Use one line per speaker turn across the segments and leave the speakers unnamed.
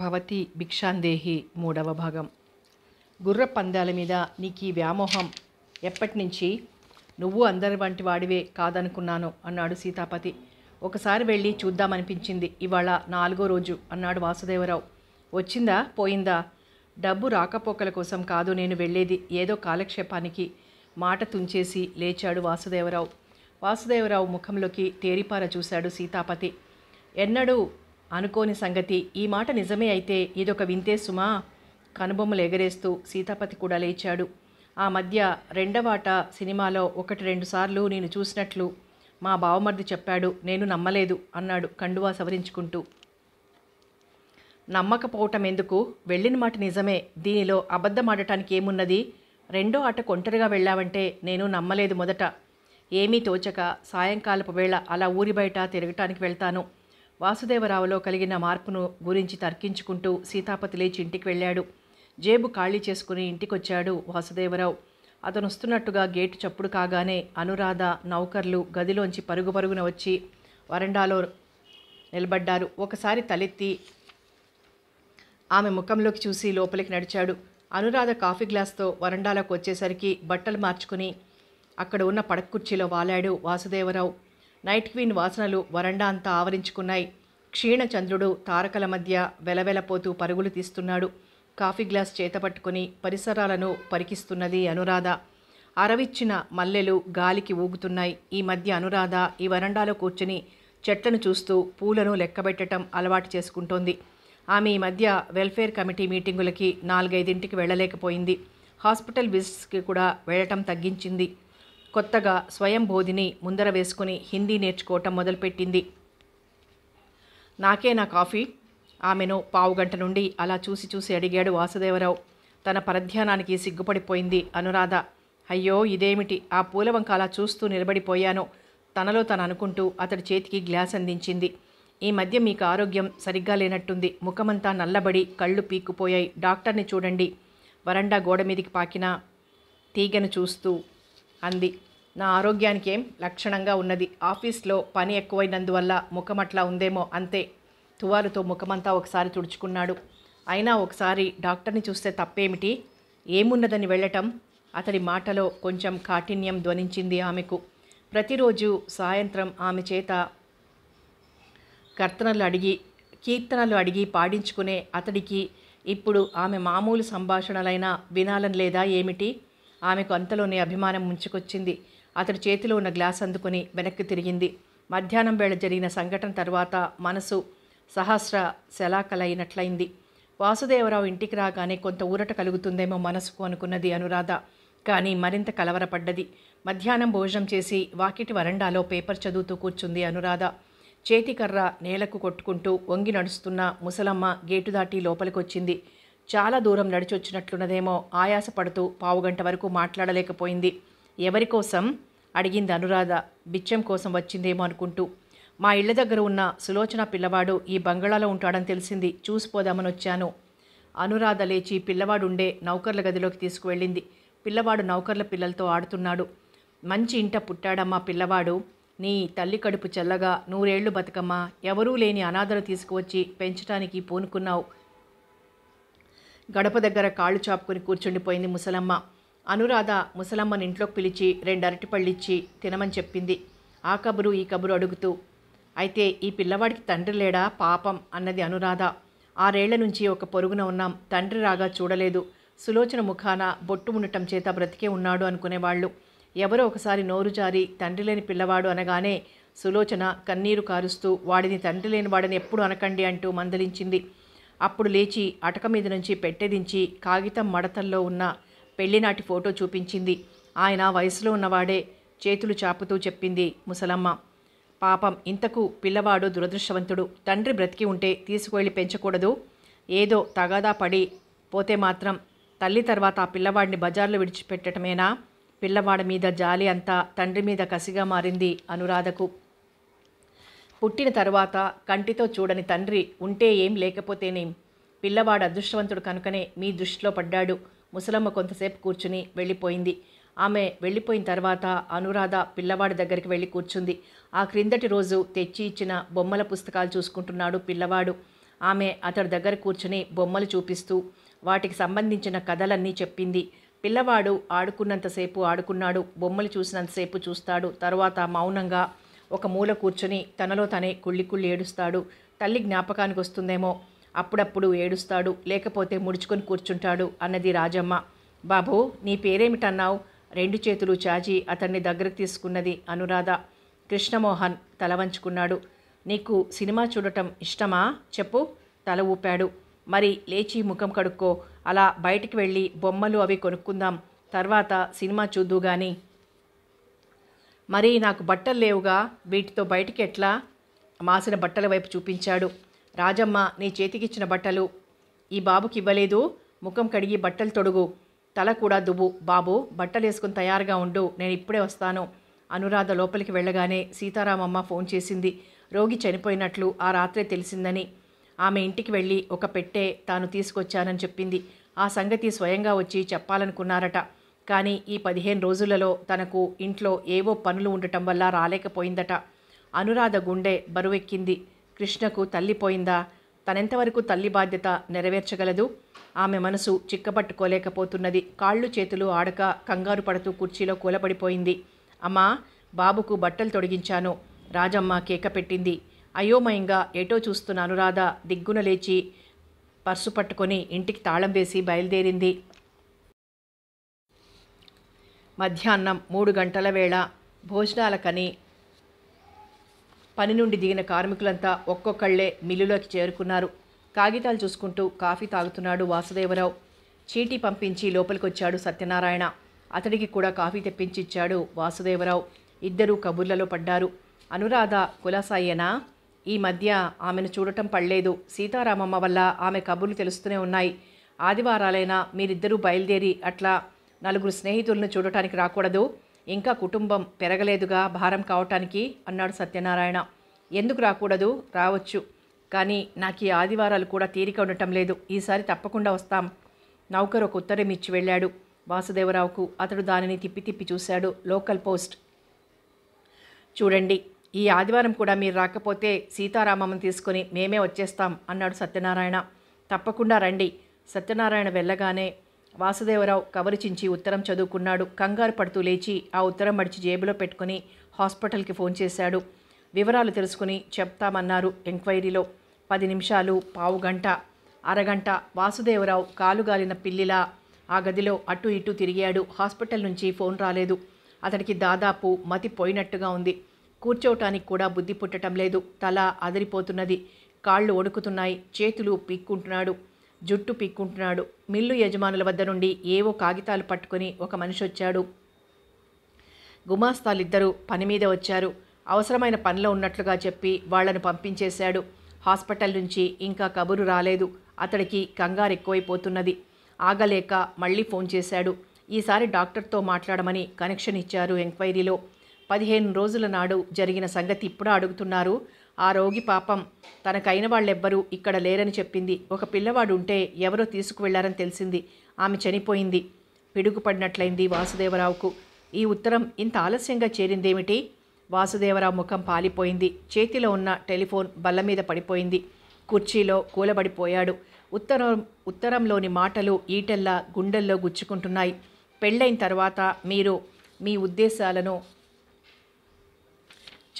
భవతి భిక్షాందేహి మూడవ భాగం గుర్ర పందాల మీద నీకు ఈ వ్యామోహం ఎప్పటి నుంచి నువ్వు అందరి వంటి వాడివే కాదనుకున్నాను అన్నాడు సీతాపతి ఒకసారి వెళ్ళి చూద్దామనిపించింది ఇవాళ నాలుగో రోజు అన్నాడు వాసుదేవరావు వచ్చిందా పోయిందా డబ్బు రాకపోకల కోసం కాదు నేను వెళ్ళేది ఏదో కాలక్షేపానికి మాట తుంచేసి లేచాడు వాసుదేవరావు వాసుదేవరావు ముఖంలోకి తేరిపార చూశాడు సీతాపతి ఎన్నడూ అనుకోని సంగతి ఈ మాట నిజమే అయితే ఇదొక వింతే సుమా కనుబొమ్మలు ఎగరేస్తూ సీతాపతి కూడా లేచాడు ఆ మధ్య రెండవాట సినిమాలో ఒకటి రెండు సార్లు నేను చూసినట్లు మా బావమర్ది చెప్పాడు నేను నమ్మలేదు అన్నాడు కండువా సవరించుకుంటూ నమ్మకపోవటం ఎందుకు వెళ్ళిన మాట నిజమే దీనిలో అబద్ధమాడటానికి ఏమున్నది రెండో ఆట కొంటరిగా వెళ్ళావంటే నేను నమ్మలేదు మొదట ఏమీ తోచక సాయంకాలపు వేళ అలా ఊరి బయట తిరగటానికి వెళ్తాను వాసుదేవరావులో కలిగిన మార్పును గురించి తర్కించుకుంటూ సీతాపతి లేచి ఇంటికి వెళ్ళాడు జేబు ఖాళీ చేసుకుని ఇంటికొచ్చాడు వాసుదేవరావు అతను వస్తున్నట్టుగా గేటు చప్పుడు కాగానే అనురాధ నౌకర్లు గదిలోంచి పరుగు పరుగున వచ్చి వరండాలో నిలబడ్డారు ఒకసారి తలెత్తి ఆమె ముఖంలోకి చూసి లోపలికి నడిచాడు అనురాధ కాఫీ గ్లాస్తో వరండాలోకి వచ్చేసరికి బట్టలు మార్చుకుని అక్కడ ఉన్న పడక కుర్చీలో వాలాడు వాసుదేవరావు నైట్ క్వీన్ వాసనలు వరండా అంతా ఆవరించుకున్నాయి క్షీణచంద్రుడు తారకల మధ్య వెలవెలపోతూ పరుగులు తీస్తున్నాడు కాఫీ గ్లాస్ చేతపట్టుకుని పరిసరాలను పరికిస్తున్నది అనురాధ అరవిచ్చిన మల్లెలు గాలికి ఊగుతున్నాయి ఈ మధ్య అనురాధ ఈ వరండాలో కూర్చుని చెట్లను చూస్తూ పూలను లెక్కబెట్టడం అలవాటు చేసుకుంటోంది ఆమె ఈ మధ్య వెల్ఫేర్ కమిటీ మీటింగులకి నాలుగైదింటికి వెళ్ళలేకపోయింది హాస్పిటల్ విజిట్స్కి కూడా వెళ్ళటం తగ్గించింది కొత్తగా స్వయం బోధిని ముందర వేసుకుని హిందీ నేర్చుకోవటం మొదలుపెట్టింది నాకే నా కాఫీ ఆమెను పావుగంట నుండి అలా చూసి చూసి అడిగాడు వాసుదేవరావు తన పరధ్యానానికి సిగ్గుపడిపోయింది అనురాధ అయ్యో ఇదేమిటి ఆ పూలవంక అలా చూస్తూ నిలబడిపోయాను తనలో తను అనుకుంటూ అతడి చేతికి గ్లాస్ అందించింది ఈ మధ్య మీకు ఆరోగ్యం సరిగ్గా లేనట్టుంది ముఖమంతా నల్లబడి కళ్ళు పీక్కుపోయాయి డాక్టర్ని చూడండి వరండా గోడ మీదకి పాకిన తీగను చూస్తూ అంది నా ఆరోగ్యానికి ఏం లక్షణంగా ఉన్నది ఆఫీస్లో పని ఎక్కువైనందువల్ల ముఖం అట్లా ఉందేమో అంతే తువాలుతో ముఖమంతా ఒకసారి తుడుచుకున్నాడు అయినా ఒకసారి డాక్టర్ని చూస్తే తప్పేమిటి ఏమున్నదని వెళ్ళటం అతడి మాటలో కొంచెం కాఠిన్యం ధ్వనించింది ఆమెకు ప్రతిరోజు సాయంత్రం ఆమె చేత కర్తనలు అడిగి కీర్తనలు అడిగి పాడించుకునే అతడికి ఇప్పుడు ఆమె మామూలు సంభాషణలైనా వినాలని లేదా ఏమిటి ఆమెకు అంతలోనే అభిమానం ముంచుకొచ్చింది అతడి చేతిలో ఉన్న గ్లాస్ అందుకుని వెనక్కి తిరిగింది మధ్యాహ్నం వేళ జరిగిన సంఘటన తర్వాత మనసు సహస్ర శలాకలైనట్లయింది వాసుదేవరావు ఇంటికి రాగానే కొంత ఊరట కలుగుతుందేమో మనసుకు అనుకున్నది అనురాధ కానీ మరింత కలవరపడ్డది మధ్యాహ్నం భోజనం చేసి వాకిటి వరండాలో పేపర్ చదువుతూ కూర్చుంది అనురాధ చేతికర్ర నేలకు కొట్టుకుంటూ వంగి నడుస్తున్న ముసలమ్మ గేటు దాటి లోపలికొచ్చింది చాలా దూరం నడిచొచ్చినట్లున్నదేమో ఆయాసపడుతూ పావుగంట వరకు మాట్లాడలేకపోయింది ఎవరి కోసం అడిగింది అనురాధ బిచ్చం కోసం వచ్చిందేమో అనుకుంటూ మా ఇళ్ళ దగ్గర ఉన్న సులోచన పిల్లవాడు ఈ బంగాళాలో ఉంటాడని తెలిసింది చూసిపోదామని వచ్చాను అనురాధ లేచి పిల్లవాడు ఉండే నౌకర్ల గదిలోకి తీసుకువెళ్ళింది పిల్లవాడు నౌకర్ల పిల్లలతో ఆడుతున్నాడు మంచి ఇంట పుట్టాడమ్మా పిల్లవాడు నీ తల్లి కడుపు చల్లగా నూరేళ్లు బతుకమ్మ ఎవరూ లేని అనాథను తీసుకువచ్చి పెంచడానికి పూనుకున్నావు గడప దగ్గర కాళ్ళు చాపుకుని కూర్చుండిపోయింది ముసలమ్మ అనురాధ ముసలమ్మని ఇంట్లోకి పిలిచి రెండు అరటిపళ్ళిచ్చి తినమని చెప్పింది ఆ కబురు ఈ కబురు అడుగుతూ అయితే ఈ పిల్లవాడికి తండ్రి లేడా పాపం అన్నది అనురాధ ఆరేళ్ల నుంచి ఒక పొరుగున ఉన్నాం తండ్రి రాగా చూడలేదు సులోచన ముఖాన బొట్టు ఉండటం చేత బ్రతికే ఉన్నాడు అనుకునేవాళ్ళు ఎవరో ఒకసారి నోరు జారి తండ్రి లేని పిల్లవాడు అనగానే సులోచన కన్నీరు కారుస్తూ వాడిని తండ్రి లేని వాడిని ఎప్పుడు అనకండి అంటూ మందలించింది అప్పుడు లేచి అటక మీద నుంచి పెట్టెదించి కాగితం మడతల్లో ఉన్న పెళ్లినాటి ఫోటో చూపించింది ఆయన వయసులో ఉన్నవాడే చేతులు చాపుతూ చెప్పింది ముసలమ్మ పాపం ఇంతకు పిల్లవాడు దురదృష్టవంతుడు తండ్రి బ్రతికి ఉంటే తీసుకువెళ్ళి పెంచకూడదు ఏదో తగాదా పడి పోతే మాత్రం తల్లి తర్వాత ఆ పిల్లవాడిని బజార్లో విడిచిపెట్టడమేనా పిల్లవాడి మీద జాలి అంతా తండ్రి మీద కసిగా మారింది అనురాధకు పుట్టిన తర్వాత కంటితో చూడని తండ్రి ఉంటే ఏం లేకపోతేనేం పిల్లవాడు అదృష్టవంతుడు కనుకనే మీ దృష్టిలో పడ్డాడు ముసలమ్మ కొంతసేపు కూర్చుని వెళ్ళిపోయింది ఆమె వెళ్ళిపోయిన తర్వాత అనురాధ పిల్లవాడి దగ్గరికి వెళ్ళి కూర్చుంది ఆ క్రిందటి రోజు తెచ్చి ఇచ్చిన బొమ్మల పుస్తకాలు చూసుకుంటున్నాడు పిల్లవాడు ఆమె అతడి దగ్గర కూర్చుని బొమ్మలు చూపిస్తూ వాటికి సంబంధించిన కథలన్నీ చెప్పింది పిల్లవాడు ఆడుకున్నంతసేపు ఆడుకున్నాడు బొమ్మలు చూసినంతసేపు చూస్తాడు తర్వాత మౌనంగా ఒక మూల కూర్చొని తనలో తనే కుళ్ళి కుళ్ళి ఏడుస్తాడు తల్లి జ్ఞాపకానికి వస్తుందేమో అప్పుడప్పుడు ఏడుస్తాడు లేకపోతే ముడుచుకొని కూర్చుంటాడు అన్నది రాజమ్మ బాబు నీ పేరేమిటన్నావు రెండు చేతులు చాచి అతన్ని దగ్గరకు తీసుకున్నది అనురాధ కృష్ణమోహన్ తల వంచుకున్నాడు నీకు సినిమా చూడటం ఇష్టమా చెప్పు తల ఊపాడు మరి లేచి ముఖం కడుక్కో అలా బయటికి వెళ్ళి బొమ్మలు అవి కొనుక్కుందాం తర్వాత సినిమా చూద్దు కానీ మరి నాకు బట్టలు లేవుగా వీటితో బయటికి ఎట్లా మాసిన బట్టల వైపు చూపించాడు రాజమ్మ నీ చేతికిచ్చిన బట్టలు ఈ బాబుకి ఇవ్వలేదు ముఖం కడిగి బట్టలు తొడుగు తల కూడా దువ్వు బాబు బట్టలు వేసుకుని తయారుగా ఉండు నేను ఇప్పుడే వస్తాను అనురాధ లోపలికి వెళ్ళగానే సీతారామమ్మ ఫోన్ చేసింది రోగి చనిపోయినట్లు ఆ రాత్రే తెలిసిందని ఆమె ఇంటికి వెళ్ళి ఒక పెట్టే తాను తీసుకొచ్చానని చెప్పింది ఆ సంగతి స్వయంగా వచ్చి చెప్పాలనుకున్నారట కానీ ఈ పదిహేను రోజులలో తనకు ఇంట్లో ఏవో పనులు ఉండటం వల్ల రాలేకపోయిందట అనురాధ గుండె బరువెక్కింది కృష్ణకు తల్లిపోయిందా తనెంతవరకు తల్లి బాధ్యత నెరవేర్చగలదు ఆమె మనసు చిక్కబట్టుకోలేకపోతున్నది కాళ్ళు చేతులు ఆడక కంగారు పడుతూ కుర్చీలో కూలపడిపోయింది అమ్మా బాబుకు బట్టలు తొడిగించాను రాజమ్మ కేక పెట్టింది అయోమయంగా ఏటో చూస్తున్న అనురాధ దిగ్గున లేచి పర్సు పట్టుకొని ఇంటికి తాళం వేసి బయలుదేరింది మధ్యాహ్నం మూడు గంటల వేళ భోజనాలకని పని నుండి దిగిన కార్మికులంతా ఒక్కొక్కళ్లే మిల్లులోకి చేరుకున్నారు కాగితాలు చూసుకుంటూ కాఫీ తాగుతున్నాడు వాసుదేవరావు చీటీ పంపించి లోపలికొచ్చాడు సత్యనారాయణ అతడికి కూడా కాఫీ తెప్పించిచ్చాడు వాసుదేవరావు ఇద్దరూ కబుర్లలో పడ్డారు అనురాధ కులాసాయ్యనా ఈ మధ్య ఆమెను చూడటం పడలేదు సీతారామమ్మ వల్ల ఆమె కబుర్లు తెలుస్తూనే ఉన్నాయి ఆదివారాలైనా మీరిద్దరూ బయలుదేరి అట్లా నలుగురు స్నేహితులను చూడటానికి రాకూడదు ఇంకా కుటుంబం పెరగలేదుగా భారం కావటానికి అన్నాడు సత్యనారాయణ ఎందుకు రాకూడదు రావచ్చు కానీ నాకు ఈ ఆదివారాలు కూడా తీరిక ఉండటం లేదు ఈసారి తప్పకుండా వస్తాం నౌకరు ఒక ఉత్తరం ఇచ్చి వెళ్ళాడు వాసుదేవరావుకు అతడు దానిని తిప్పి తిప్పి చూశాడు లోకల్ పోస్ట్ చూడండి ఈ ఆదివారం కూడా మీరు రాకపోతే సీతారామమ్మను తీసుకుని మేమే వచ్చేస్తాం అన్నాడు సత్యనారాయణ తప్పకుండా రండి సత్యనారాయణ వెళ్ళగానే వాసుదేవరావు కవరు చించి ఉత్తరం చదువుకున్నాడు కంగారు పడుతూ లేచి ఆ ఉత్తరం మడిచి జేబులో పెట్టుకుని హాస్పిటల్కి ఫోన్ చేశాడు వివరాలు తెలుసుకుని చెప్తామన్నారు ఎంక్వైరీలో పది నిమిషాలు పావు గంట అరగంట వాసుదేవరావు కాలుగాలిన పిల్లిలా ఆ గదిలో అటు ఇటు తిరిగాడు హాస్పిటల్ నుంచి ఫోన్ రాలేదు అతడికి దాదాపు మతి పోయినట్టుగా ఉంది కూర్చోవటానికి కూడా బుద్ధి పుట్టడం లేదు తల అదిరిపోతున్నది కాళ్ళు వణుకుతున్నాయి చేతులు పీక్కుంటున్నాడు జుట్టు పిక్కుంటున్నాడు మిల్లు యజమానుల వద్ద నుండి ఏవో కాగితాలు పట్టుకుని ఒక మనిషి వచ్చాడు గుమాస్తాలిద్దరూ పని మీద వచ్చారు అవసరమైన పనిలో ఉన్నట్లుగా చెప్పి వాళ్లను పంపించేశాడు హాస్పిటల్ నుంచి ఇంకా కబురు రాలేదు అతడికి కంగారు ఎక్కువైపోతున్నది ఆగలేక మళ్ళీ ఫోన్ చేశాడు ఈసారి డాక్టర్తో మాట్లాడమని కనెక్షన్ ఇచ్చారు ఎంక్వైరీలో పదిహేను రోజుల నాడు జరిగిన సంగతి ఇప్పుడు అడుగుతున్నారు ఆ రోగి పాపం తనకైన వాళ్ళెవ్వరూ ఇక్కడ లేరని చెప్పింది ఒక పిల్లవాడు ఉంటే ఎవరో తీసుకువెళ్లారని తెలిసింది ఆమె చనిపోయింది పిడుగుపడినట్లయింది వాసుదేవరావుకు ఈ ఉత్తరం ఇంత ఆలస్యంగా చేరిందేమిటి వాసుదేవరావు ముఖం పాలిపోయింది చేతిలో ఉన్న టెలిఫోన్ బల్ల మీద పడిపోయింది కుర్చీలో కూలబడిపోయాడు ఉత్తరం ఉత్తరంలోని మాటలు ఈటెల్లా గుండెల్లో గుచ్చుకుంటున్నాయి పెళ్ళైన తర్వాత మీరు మీ ఉద్దేశాలను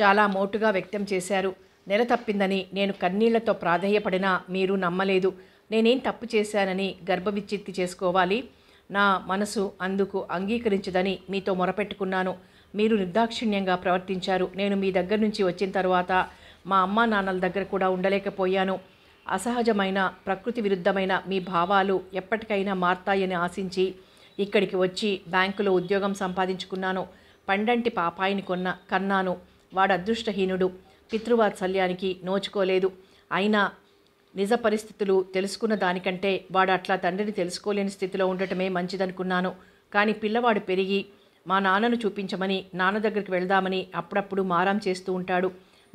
చాలా మోటుగా వ్యక్తం చేశారు నెల తప్పిందని నేను కన్నీళ్లతో ప్రాధేయపడినా మీరు నమ్మలేదు నేనేం తప్పు చేశానని గర్భవిచ్చిత్తి చేసుకోవాలి నా మనసు అందుకు అంగీకరించదని మీతో మొరపెట్టుకున్నాను మీరు నిర్దాక్షిణ్యంగా ప్రవర్తించారు నేను మీ దగ్గర నుంచి వచ్చిన తర్వాత మా అమ్మా నాన్నల దగ్గర కూడా ఉండలేకపోయాను అసహజమైన ప్రకృతి విరుద్ధమైన మీ భావాలు ఎప్పటికైనా మారతాయని ఆశించి ఇక్కడికి వచ్చి బ్యాంకులో ఉద్యోగం సంపాదించుకున్నాను పండంటి పాపాయిని కొన్న కన్నాను వాడు అదృష్టహీనుడు పితృవాత్సల్యానికి నోచుకోలేదు అయినా నిజ పరిస్థితులు తెలుసుకున్న దానికంటే వాడు అట్లా తండ్రిని తెలుసుకోలేని స్థితిలో ఉండటమే మంచిదనుకున్నాను కానీ పిల్లవాడు పెరిగి మా నాన్నను చూపించమని నాన్న దగ్గరికి వెళ్దామని అప్పుడప్పుడు మారాం చేస్తూ ఉంటాడు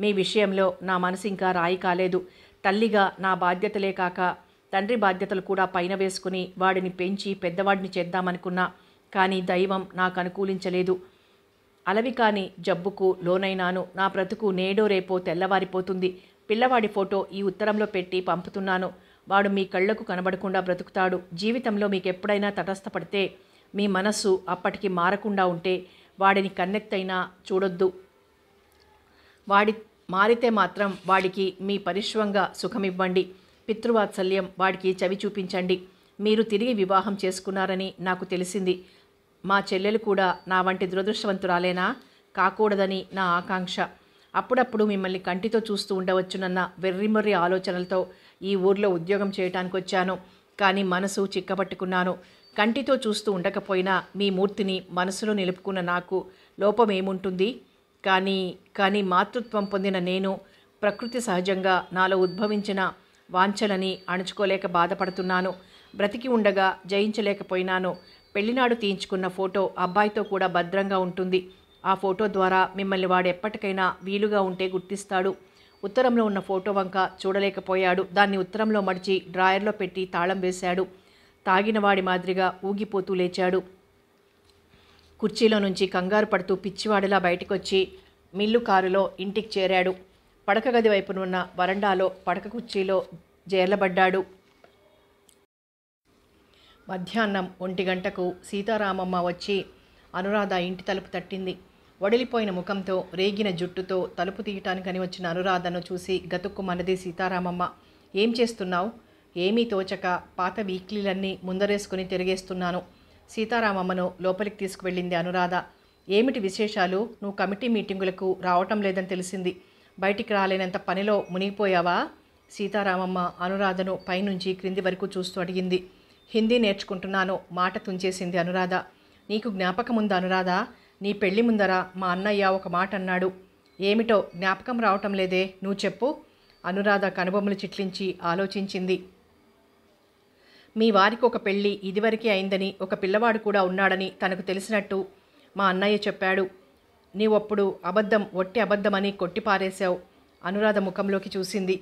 మీ విషయంలో నా మనసు ఇంకా రాయి కాలేదు తల్లిగా నా బాధ్యతలే కాక తండ్రి బాధ్యతలు కూడా పైన వేసుకుని వాడిని పెంచి పెద్దవాడిని చేద్దామనుకున్నా కానీ దైవం నాకు అనుకూలించలేదు అలవి కాని జబ్బుకు లోనైనాను నా బ్రతుకు నేడో రేపో తెల్లవారిపోతుంది పిల్లవాడి ఫోటో ఈ ఉత్తరంలో పెట్టి పంపుతున్నాను వాడు మీ కళ్లకు కనబడకుండా బ్రతుకుతాడు జీవితంలో మీకు ఎప్పుడైనా తటస్థపడితే మీ మనస్సు అప్పటికి మారకుండా ఉంటే వాడిని కన్నెత్తైనా చూడొద్దు వాడి మారితే మాత్రం వాడికి మీ పరిశ్రమంగా సుఖమివ్వండి పితృవాత్సల్యం వాడికి చవి చూపించండి మీరు తిరిగి వివాహం చేసుకున్నారని నాకు తెలిసింది మా చెల్లెలు కూడా నా వంటి దురదృష్టవంతురాలేనా కాకూడదని నా ఆకాంక్ష అప్పుడప్పుడు మిమ్మల్ని కంటితో చూస్తూ ఉండవచ్చునన్న వెర్రిమర్రి ఆలోచనలతో ఈ ఊర్లో ఉద్యోగం చేయటానికి వచ్చాను కానీ మనసు చిక్కబట్టుకున్నాను కంటితో చూస్తూ ఉండకపోయినా మీ మూర్తిని మనసులో నిలుపుకున్న నాకు లోపం ఏముంటుంది కానీ కానీ మాతృత్వం పొందిన నేను ప్రకృతి సహజంగా నాలో ఉద్భవించిన వాంఛలని అణుచుకోలేక బాధపడుతున్నాను బ్రతికి ఉండగా జయించలేకపోయినాను పెళ్లినాడు తీయించుకున్న ఫోటో అబ్బాయితో కూడా భద్రంగా ఉంటుంది ఆ ఫోటో ద్వారా మిమ్మల్ని వాడు ఎప్పటికైనా వీలుగా ఉంటే గుర్తిస్తాడు ఉత్తరంలో ఉన్న ఫోటో వంక చూడలేకపోయాడు దాన్ని ఉత్తరంలో మడిచి డ్రాయర్లో పెట్టి తాళం వేశాడు తాగినవాడి మాదిరిగా ఊగిపోతూ లేచాడు కుర్చీలో నుంచి కంగారు పడుతూ పిచ్చివాడిలా బయటకొచ్చి మిల్లు కారులో ఇంటికి చేరాడు పడక గది వైపునున్న వరండాలో పడక కుర్చీలో జేర్లబడ్డాడు మధ్యాహ్నం ఒంటి గంటకు సీతారామమ్మ వచ్చి అనురాధ ఇంటి తలుపు తట్టింది వడిలిపోయిన ముఖంతో రేగిన జుట్టుతో తలుపు తీయటానికని వచ్చిన అనురాధను చూసి గతుక్కుమన్నది సీతారామమ్మ ఏం చేస్తున్నావు ఏమీ తోచక పాత వీక్లీలన్నీ ముందరేసుకుని తిరిగేస్తున్నాను సీతారామమ్మను లోపలికి తీసుకువెళ్ళింది అనురాధ ఏమిటి విశేషాలు నువ్వు కమిటీ మీటింగులకు రావటం లేదని తెలిసింది బయటికి రాలేనంత పనిలో మునిగిపోయావా సీతారామమ్మ అనురాధను పైనుంచి క్రింది వరకు చూస్తూ అడిగింది హిందీ నేర్చుకుంటున్నాను మాట తుంచేసింది అనురాధ నీకు జ్ఞాపకముందా అనురాధ నీ పెళ్లి ముందర మా అన్నయ్య ఒక మాట అన్నాడు ఏమిటో జ్ఞాపకం రావటం లేదే నువ్వు చెప్పు అనురాధ కనుబొమ్మలు చిట్లించి ఆలోచించింది మీ వారికి ఒక పెళ్ళి ఇదివరకే అయిందని ఒక పిల్లవాడు కూడా ఉన్నాడని తనకు తెలిసినట్టు మా అన్నయ్య చెప్పాడు నీవప్పుడు అబద్ధం ఒట్టి అబద్ధమని కొట్టిపారేశావు అనురాధ ముఖంలోకి చూసింది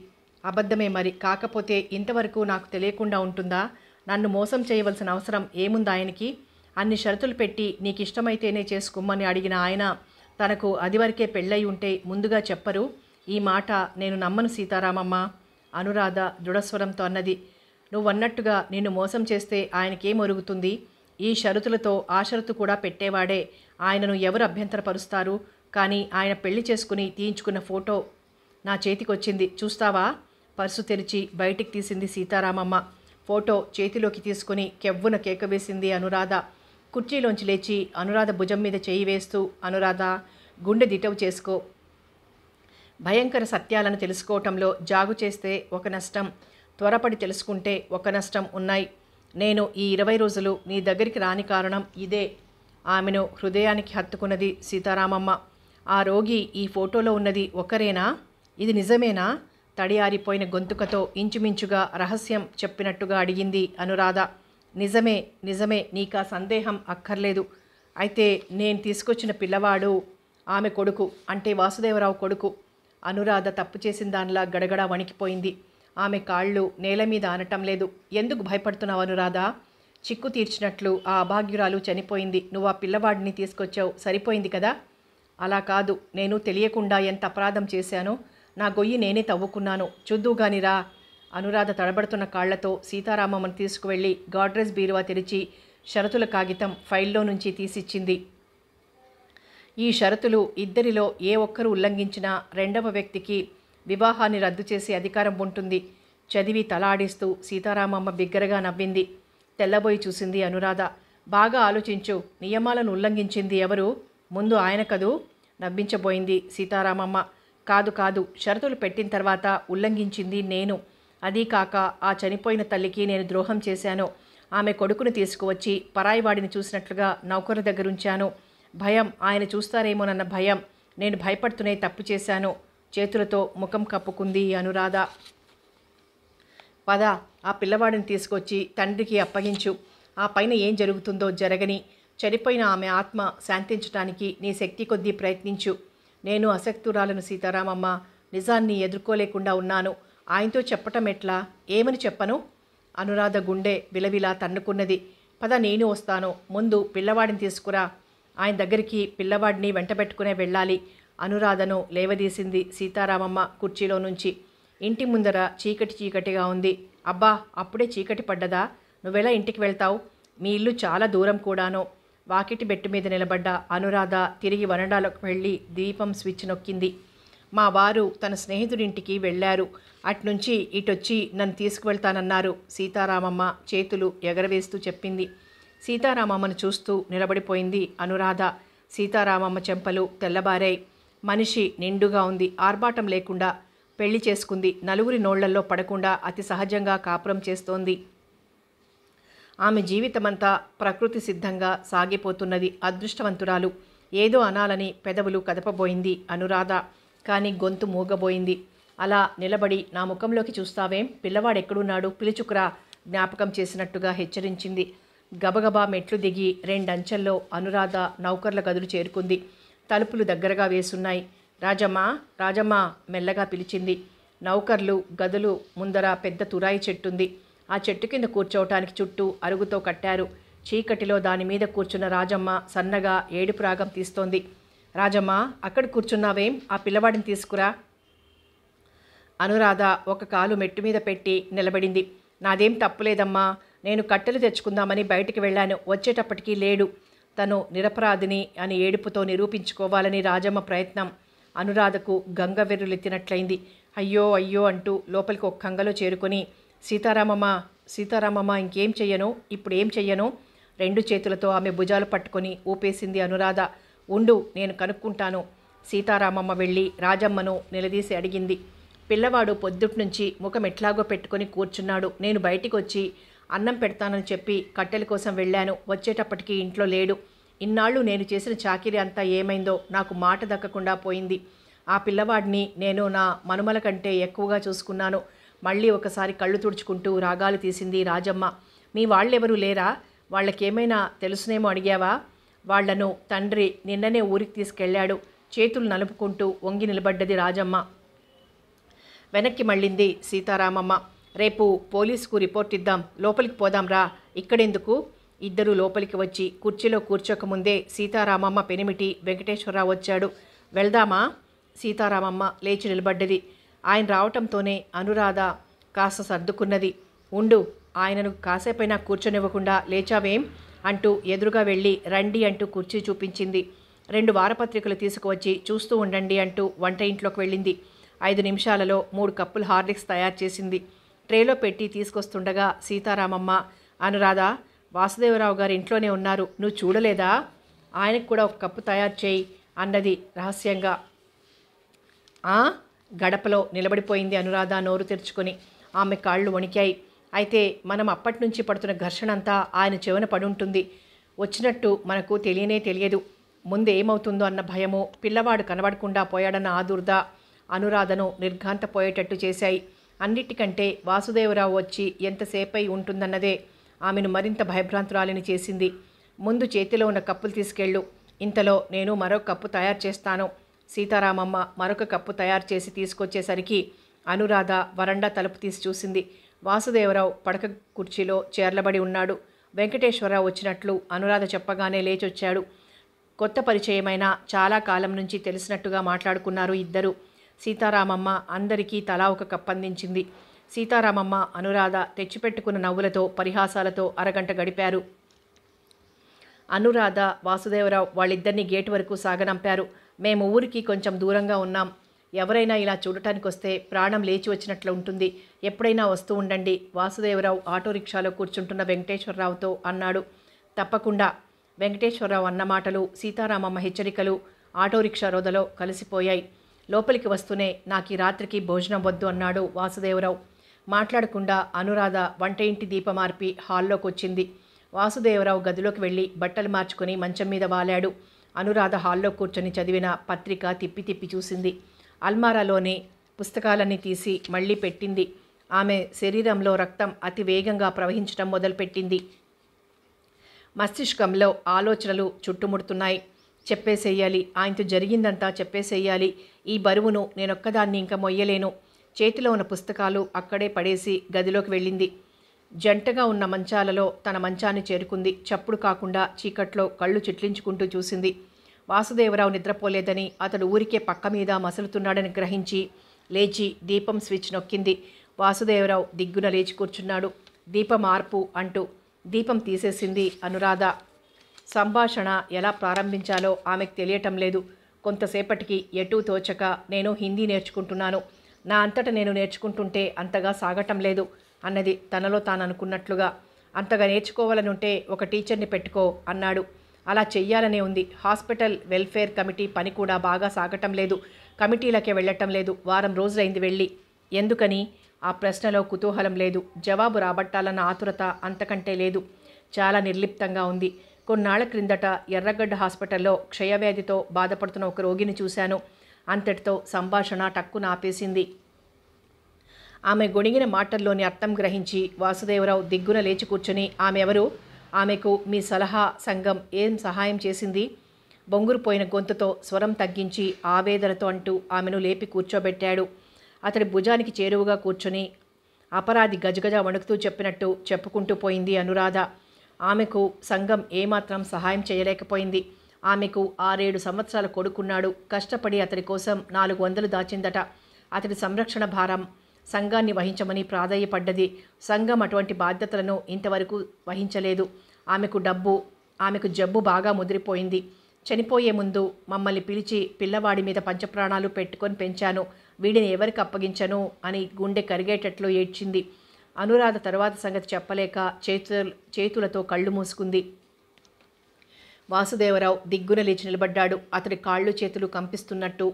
అబద్ధమే మరి కాకపోతే ఇంతవరకు నాకు తెలియకుండా ఉంటుందా నన్ను మోసం చేయవలసిన అవసరం ఏముంది ఆయనకి అన్ని షరతులు పెట్టి నీకు ఇష్టమైతేనే చేసుకుమ్మని అడిగిన ఆయన తనకు అదివరకే పెళ్ళై ఉంటే ముందుగా చెప్పరు ఈ మాట నేను నమ్మను సీతారామమ్మ అనురాధ దృఢస్వరంతో అన్నది నువ్వన్నట్టుగా నిన్ను మోసం చేస్తే ఆయనకేం ఒరుగుతుంది ఈ షరతులతో ఆ షరతు కూడా పెట్టేవాడే ఆయనను ఎవరు అభ్యంతరపరుస్తారు కానీ ఆయన పెళ్లి చేసుకుని తీయించుకున్న ఫోటో నా చేతికొచ్చింది చూస్తావా పర్సు తెరిచి బయటికి తీసింది సీతారామమ్మ ఫోటో చేతిలోకి తీసుకుని కెవ్వున కేకవేసింది అనురాధ కుర్చీలోంచి లేచి అనురాధ భుజం మీద చేయి వేస్తూ అనురాధ గుండె దిటవు చేసుకో భయంకర సత్యాలను తెలుసుకోవటంలో జాగు చేస్తే ఒక నష్టం త్వరపడి తెలుసుకుంటే ఒక నష్టం ఉన్నాయి నేను ఈ ఇరవై రోజులు నీ దగ్గరికి రాని కారణం ఇదే ఆమెను హృదయానికి హత్తుకున్నది సీతారామమ్మ ఆ రోగి ఈ ఫోటోలో ఉన్నది ఒకరేనా ఇది నిజమేనా తడియారిపోయిన గొంతుకతో ఇంచుమించుగా రహస్యం చెప్పినట్టుగా అడిగింది అనురాధ నిజమే నిజమే నీకా సందేహం అక్కర్లేదు అయితే నేను తీసుకొచ్చిన పిల్లవాడు ఆమె కొడుకు అంటే వాసుదేవరావు కొడుకు అనురాధ తప్పు చేసిన దానిలా గడగడ వణికిపోయింది ఆమె కాళ్ళు నేల మీద ఆనటం లేదు ఎందుకు భయపడుతున్నావు అనురాధ చిక్కు తీర్చినట్లు ఆ అభాగ్యురాలు చనిపోయింది నువ్వు ఆ పిల్లవాడిని తీసుకొచ్చావు సరిపోయింది కదా అలా కాదు నేను తెలియకుండా ఎంత అపరాధం చేశానో నా గొయ్యి నేనే తవ్వుకున్నాను చూద్దుగానిరా అనురాధ తడబడుతున్న కాళ్లతో సీతారామమ్మను తీసుకువెళ్ళి గాడ్రేజ్ బీరువా తెరిచి షరతుల కాగితం ఫైల్లో నుంచి తీసిచ్చింది ఈ షరతులు ఇద్దరిలో ఏ ఒక్కరు ఉల్లంఘించినా రెండవ వ్యక్తికి వివాహాన్ని రద్దు చేసే అధికారం ఉంటుంది చదివి తలాడిస్తూ సీతారామమ్మ బిగ్గరగా నవ్వింది తెల్లబోయి చూసింది అనురాధ బాగా ఆలోచించు నియమాలను ఉల్లంఘించింది ఎవరు ముందు ఆయన కదూ నవ్వించబోయింది సీతారామమ్మ కాదు కాదు షరతులు పెట్టిన తర్వాత ఉల్లంఘించింది నేను అదీ కాక ఆ చనిపోయిన తల్లికి నేను ద్రోహం చేశాను ఆమె కొడుకును తీసుకువచ్చి పరాయివాడిని చూసినట్లుగా నౌకరు దగ్గరుంచాను భయం ఆయన చూస్తారేమోనన్న భయం నేను భయపడుతూనే తప్పు చేశాను చేతులతో ముఖం కప్పుకుంది అనురాధ పద ఆ పిల్లవాడిని తీసుకొచ్చి తండ్రికి అప్పగించు ఆ పైన ఏం జరుగుతుందో జరగని చనిపోయిన ఆమె ఆత్మ శాంతించడానికి నీ శక్తి కొద్దీ ప్రయత్నించు నేను అసక్తురాలను సీతారామమ్మ నిజాన్ని ఎదుర్కోలేకుండా ఉన్నాను ఆయనతో చెప్పటం ఎట్లా ఏమని చెప్పను అనురాధ గుండె విలవిలా తన్నుకున్నది పద నేను వస్తాను ముందు పిల్లవాడిని తీసుకురా ఆయన దగ్గరికి పిల్లవాడిని వెంటబెట్టుకునే వెళ్ళాలి అనురాధను లేవదీసింది సీతారామమ్మ కుర్చీలో నుంచి ఇంటి ముందర చీకటి చీకటిగా ఉంది అబ్బా అప్పుడే చీకటి పడ్డదా నువ్వెలా ఇంటికి వెళ్తావు మీ ఇల్లు చాలా దూరం కూడాను వాకిటి బెట్టు మీద నిలబడ్డ అనురాధ తిరిగి వనడాలకు వెళ్ళి దీపం స్విచ్ నొక్కింది మా వారు తన స్నేహితుడింటికి వెళ్ళారు అట్నుంచి ఇటొచ్చి నన్ను తీసుకువెళ్తానన్నారు సీతారామమ్మ చేతులు ఎగరవేస్తూ చెప్పింది సీతారామమ్మను చూస్తూ నిలబడిపోయింది అనురాధ సీతారామమ్మ చెంపలు తెల్లబారాయి మనిషి నిండుగా ఉంది ఆర్భాటం లేకుండా పెళ్లి చేసుకుంది నలుగురి నోళ్లల్లో పడకుండా అతి సహజంగా కాపురం చేస్తోంది ఆమె జీవితమంతా ప్రకృతి సిద్ధంగా సాగిపోతున్నది అదృష్టవంతురాలు ఏదో అనాలని పెదవులు కదపబోయింది అనురాధ కానీ గొంతు మూగబోయింది అలా నిలబడి నా ముఖంలోకి చూస్తావేం పిల్లవాడెక్కడున్నాడు పిలుచుకురా జ్ఞాపకం చేసినట్టుగా హెచ్చరించింది గబగబా మెట్లు దిగి రెండంచెల్లో అనురాధ నౌకర్ల గదులు చేరుకుంది తలుపులు దగ్గరగా వేసున్నాయి రాజమ్మ రాజమ్మ మెల్లగా పిలిచింది నౌకర్లు గదులు ముందర పెద్ద తురాయి చెట్టుంది ఆ చెట్టు కింద కూర్చోవటానికి చుట్టూ అరుగుతో కట్టారు చీకటిలో దాని మీద కూర్చున్న రాజమ్మ సన్నగా ఏడుపు రాగం తీస్తోంది రాజమ్మ అక్కడ కూర్చున్నావేం ఆ పిల్లవాడిని తీసుకురా అనురాధ ఒక కాలు మెట్టు మీద పెట్టి నిలబడింది నాదేం తప్పులేదమ్మా నేను కట్టెలు తెచ్చుకుందామని బయటికి వెళ్ళాను వచ్చేటప్పటికీ లేడు తను నిరపరాధిని అని ఏడుపుతో నిరూపించుకోవాలని రాజమ్మ ప్రయత్నం అనురాధకు గంగ వెర్రులెత్తినట్లయింది అయ్యో అయ్యో అంటూ లోపలికి ఒక కంగలో చేరుకొని సీతారామమ్మ సీతారామమ్మ ఇంకేం చెయ్యను ఇప్పుడు ఏం చెయ్యను రెండు చేతులతో ఆమె భుజాలు పట్టుకొని ఊపేసింది అనురాధ ఉండు నేను కనుక్కుంటాను సీతారామమ్మ వెళ్ళి రాజమ్మను నిలదీసి అడిగింది పిల్లవాడు పొద్దుట్నుంచి ముఖం ఎట్లాగో పెట్టుకొని కూర్చున్నాడు నేను బయటికి వచ్చి అన్నం పెడతానని చెప్పి కట్టెల కోసం వెళ్ళాను వచ్చేటప్పటికి ఇంట్లో లేడు ఇన్నాళ్ళు నేను చేసిన చాకిరి అంతా ఏమైందో నాకు మాట దక్కకుండా పోయింది ఆ పిల్లవాడిని నేను నా మనుమల కంటే ఎక్కువగా చూసుకున్నాను మళ్ళీ ఒకసారి కళ్ళు తుడుచుకుంటూ రాగాలు తీసింది రాజమ్మ మీ వాళ్ళెవరూ లేరా వాళ్ళకేమైనా తెలుసునేమో అడిగావా వాళ్లను తండ్రి నిన్ననే ఊరికి తీసుకెళ్లాడు చేతులు నలుపుకుంటూ వంగి నిలబడ్డది రాజమ్మ వెనక్కి మళ్ళింది సీతారామమ్మ రేపు పోలీసుకు రిపోర్ట్ ఇద్దాం లోపలికి పోదాం రా ఇక్కడెందుకు ఇద్దరూ లోపలికి వచ్చి కుర్చీలో కూర్చోకముందే సీతారామమ్మ పెనిమిటి వెంకటేశ్వరరావు వచ్చాడు వెళ్దామా సీతారామమ్మ లేచి నిలబడ్డది ఆయన రావటంతోనే అనురాధ కాస్త సర్దుకున్నది ఉండు ఆయనను కాసేపైనా కూర్చొనివ్వకుండా లేచావేం అంటూ ఎదురుగా వెళ్ళి రండి అంటూ కుర్చీ చూపించింది రెండు వారపత్రికలు తీసుకువచ్చి చూస్తూ ఉండండి అంటూ వంట ఇంట్లోకి వెళ్ళింది ఐదు నిమిషాలలో మూడు కప్పులు హార్లిక్స్ తయారు చేసింది ట్రేలో పెట్టి తీసుకొస్తుండగా సీతారామమ్మ అనురాధ వాసుదేవరావు గారు ఇంట్లోనే ఉన్నారు నువ్వు చూడలేదా ఆయనకు కూడా ఒక కప్పు తయారు చేయి అన్నది రహస్యంగా గడపలో నిలబడిపోయింది అనురాధ నోరు తెరుచుకొని ఆమె కాళ్ళు వణికాయి అయితే మనం అప్పటి నుంచి పడుతున్న ఘర్షణ అంతా ఆయన చెవున పడుంటుంది వచ్చినట్టు మనకు తెలియనే తెలియదు ముందు ఏమవుతుందో అన్న భయము పిల్లవాడు కనబడకుండా పోయాడన్న ఆదుర్ద అనురాధను నిర్ఘాంతపోయేటట్టు చేశాయి అన్నిటికంటే వాసుదేవరావు వచ్చి ఎంతసేపై ఉంటుందన్నదే ఆమెను మరింత భయభ్రాంతురాలిని చేసింది ముందు చేతిలో ఉన్న కప్పులు తీసుకెళ్ళు ఇంతలో నేను మరో కప్పు తయారు చేస్తాను సీతారామమ్మ మరొక కప్పు తయారు చేసి తీసుకొచ్చేసరికి అనురాధ వరండా తలుపు తీసి చూసింది వాసుదేవరావు పడక కుర్చీలో చేర్లబడి ఉన్నాడు వెంకటేశ్వరరావు వచ్చినట్లు అనురాధ చెప్పగానే లేచొచ్చాడు కొత్త పరిచయమైన చాలా కాలం నుంచి తెలిసినట్టుగా మాట్లాడుకున్నారు ఇద్దరు సీతారామమ్మ అందరికీ తలా ఒక కప్పందించింది సీతారామమ్మ అనురాధ తెచ్చిపెట్టుకున్న నవ్వులతో పరిహాసాలతో అరగంట గడిపారు అనురాధ వాసుదేవరావు వాళ్ళిద్దరినీ గేటు వరకు సాగనంపారు మేము ఊరికి కొంచెం దూరంగా ఉన్నాం ఎవరైనా ఇలా చూడటానికి వస్తే ప్రాణం లేచి వచ్చినట్లు ఉంటుంది ఎప్పుడైనా వస్తూ ఉండండి వాసుదేవరావు ఆటో రిక్షాలో కూర్చుంటున్న వెంకటేశ్వరరావుతో అన్నాడు తప్పకుండా వెంకటేశ్వరరావు అన్న మాటలు సీతారామమ్మ హెచ్చరికలు ఆటో రిక్షా రోదలో కలిసిపోయాయి లోపలికి వస్తూనే నాకు ఈ రాత్రికి భోజనం వద్దు అన్నాడు వాసుదేవరావు మాట్లాడకుండా అనురాధ వంట ఇంటి దీపమార్పి హాల్లోకి వచ్చింది వాసుదేవరావు గదిలోకి వెళ్ళి బట్టలు మార్చుకుని మంచం మీద వాలాడు అనురాధ హాల్లో కూర్చొని చదివిన పత్రిక తిప్పి తిప్పి చూసింది అల్మారాలోని పుస్తకాలన్నీ తీసి మళ్ళీ పెట్టింది ఆమె శరీరంలో రక్తం అతి వేగంగా ప్రవహించడం మొదలుపెట్టింది మస్తిష్కంలో ఆలోచనలు చుట్టుముడుతున్నాయి చెప్పేసేయాలి ఆయనతో జరిగిందంతా చెప్పేసేయాలి ఈ బరువును నేనొక్కదాన్ని ఇంకా మొయ్యలేను చేతిలో ఉన్న పుస్తకాలు అక్కడే పడేసి గదిలోకి వెళ్ళింది జంటగా ఉన్న మంచాలలో తన మంచాన్ని చేరుకుంది చప్పుడు కాకుండా చీకట్లో కళ్ళు చిట్లించుకుంటూ చూసింది వాసుదేవరావు నిద్రపోలేదని అతడు ఊరికే పక్క మీద మసలుతున్నాడని గ్రహించి లేచి దీపం స్విచ్ నొక్కింది వాసుదేవరావు దిగ్గున లేచి కూర్చున్నాడు దీపం ఆర్పు అంటూ దీపం తీసేసింది అనురాధ సంభాషణ ఎలా ప్రారంభించాలో ఆమెకు తెలియటం లేదు కొంతసేపటికి ఎటూ తోచక నేను హిందీ నేర్చుకుంటున్నాను నా అంతట నేను నేర్చుకుంటుంటే అంతగా సాగటం లేదు అన్నది తనలో తాను అనుకున్నట్లుగా అంతగా నేర్చుకోవాలనుంటే ఒక టీచర్ని పెట్టుకో అన్నాడు అలా చెయ్యాలనే ఉంది హాస్పిటల్ వెల్ఫేర్ కమిటీ పని కూడా బాగా సాగటం లేదు కమిటీలకే వెళ్ళటం లేదు వారం రోజులైంది వెళ్ళి ఎందుకని ఆ ప్రశ్నలో కుతూహలం లేదు జవాబు రాబట్టాలన్న ఆతురత అంతకంటే లేదు చాలా నిర్లిప్తంగా ఉంది కొన్నాళ్ల క్రిందట ఎర్రగడ్డ హాస్పిటల్లో క్షయవ్యాధితో బాధపడుతున్న ఒక రోగిని చూశాను అంతటితో సంభాషణ టక్కు నాపేసింది ఆమె గొణిగిన మాటల్లోని అర్థం గ్రహించి వాసుదేవరావు దిగ్గున లేచి కూర్చుని ఆమె ఎవరు ఆమెకు మీ సలహా సంఘం ఏం సహాయం చేసింది బొంగురుపోయిన గొంతుతో స్వరం తగ్గించి ఆవేదనతో అంటూ ఆమెను లేపి కూర్చోబెట్టాడు అతడి భుజానికి చేరువుగా కూర్చొని అపరాధి గజగజ వణుకుతూ చెప్పినట్టు చెప్పుకుంటూ పోయింది అనురాధ ఆమెకు సంఘం ఏమాత్రం సహాయం చేయలేకపోయింది ఆమెకు ఆరేడు సంవత్సరాలు కొడుకున్నాడు కష్టపడి అతడి కోసం నాలుగు వందలు దాచిందట అతడి సంరక్షణ భారం సంఘాన్ని వహించమని ప్రాధాయపడ్డది సంఘం అటువంటి బాధ్యతలను ఇంతవరకు వహించలేదు ఆమెకు డబ్బు ఆమెకు జబ్బు బాగా ముదిరిపోయింది చనిపోయే ముందు మమ్మల్ని పిలిచి పిల్లవాడి మీద పంచప్రాణాలు పెట్టుకొని పెంచాను వీడిని ఎవరికి అప్పగించను అని గుండె కరిగేటట్లు ఏడ్చింది అనురాధ తర్వాత సంగతి చెప్పలేక చేతు చేతులతో కళ్ళు మూసుకుంది వాసుదేవరావు దిగ్గున లేచి నిలబడ్డాడు అతడి కాళ్ళు చేతులు కంపిస్తున్నట్టు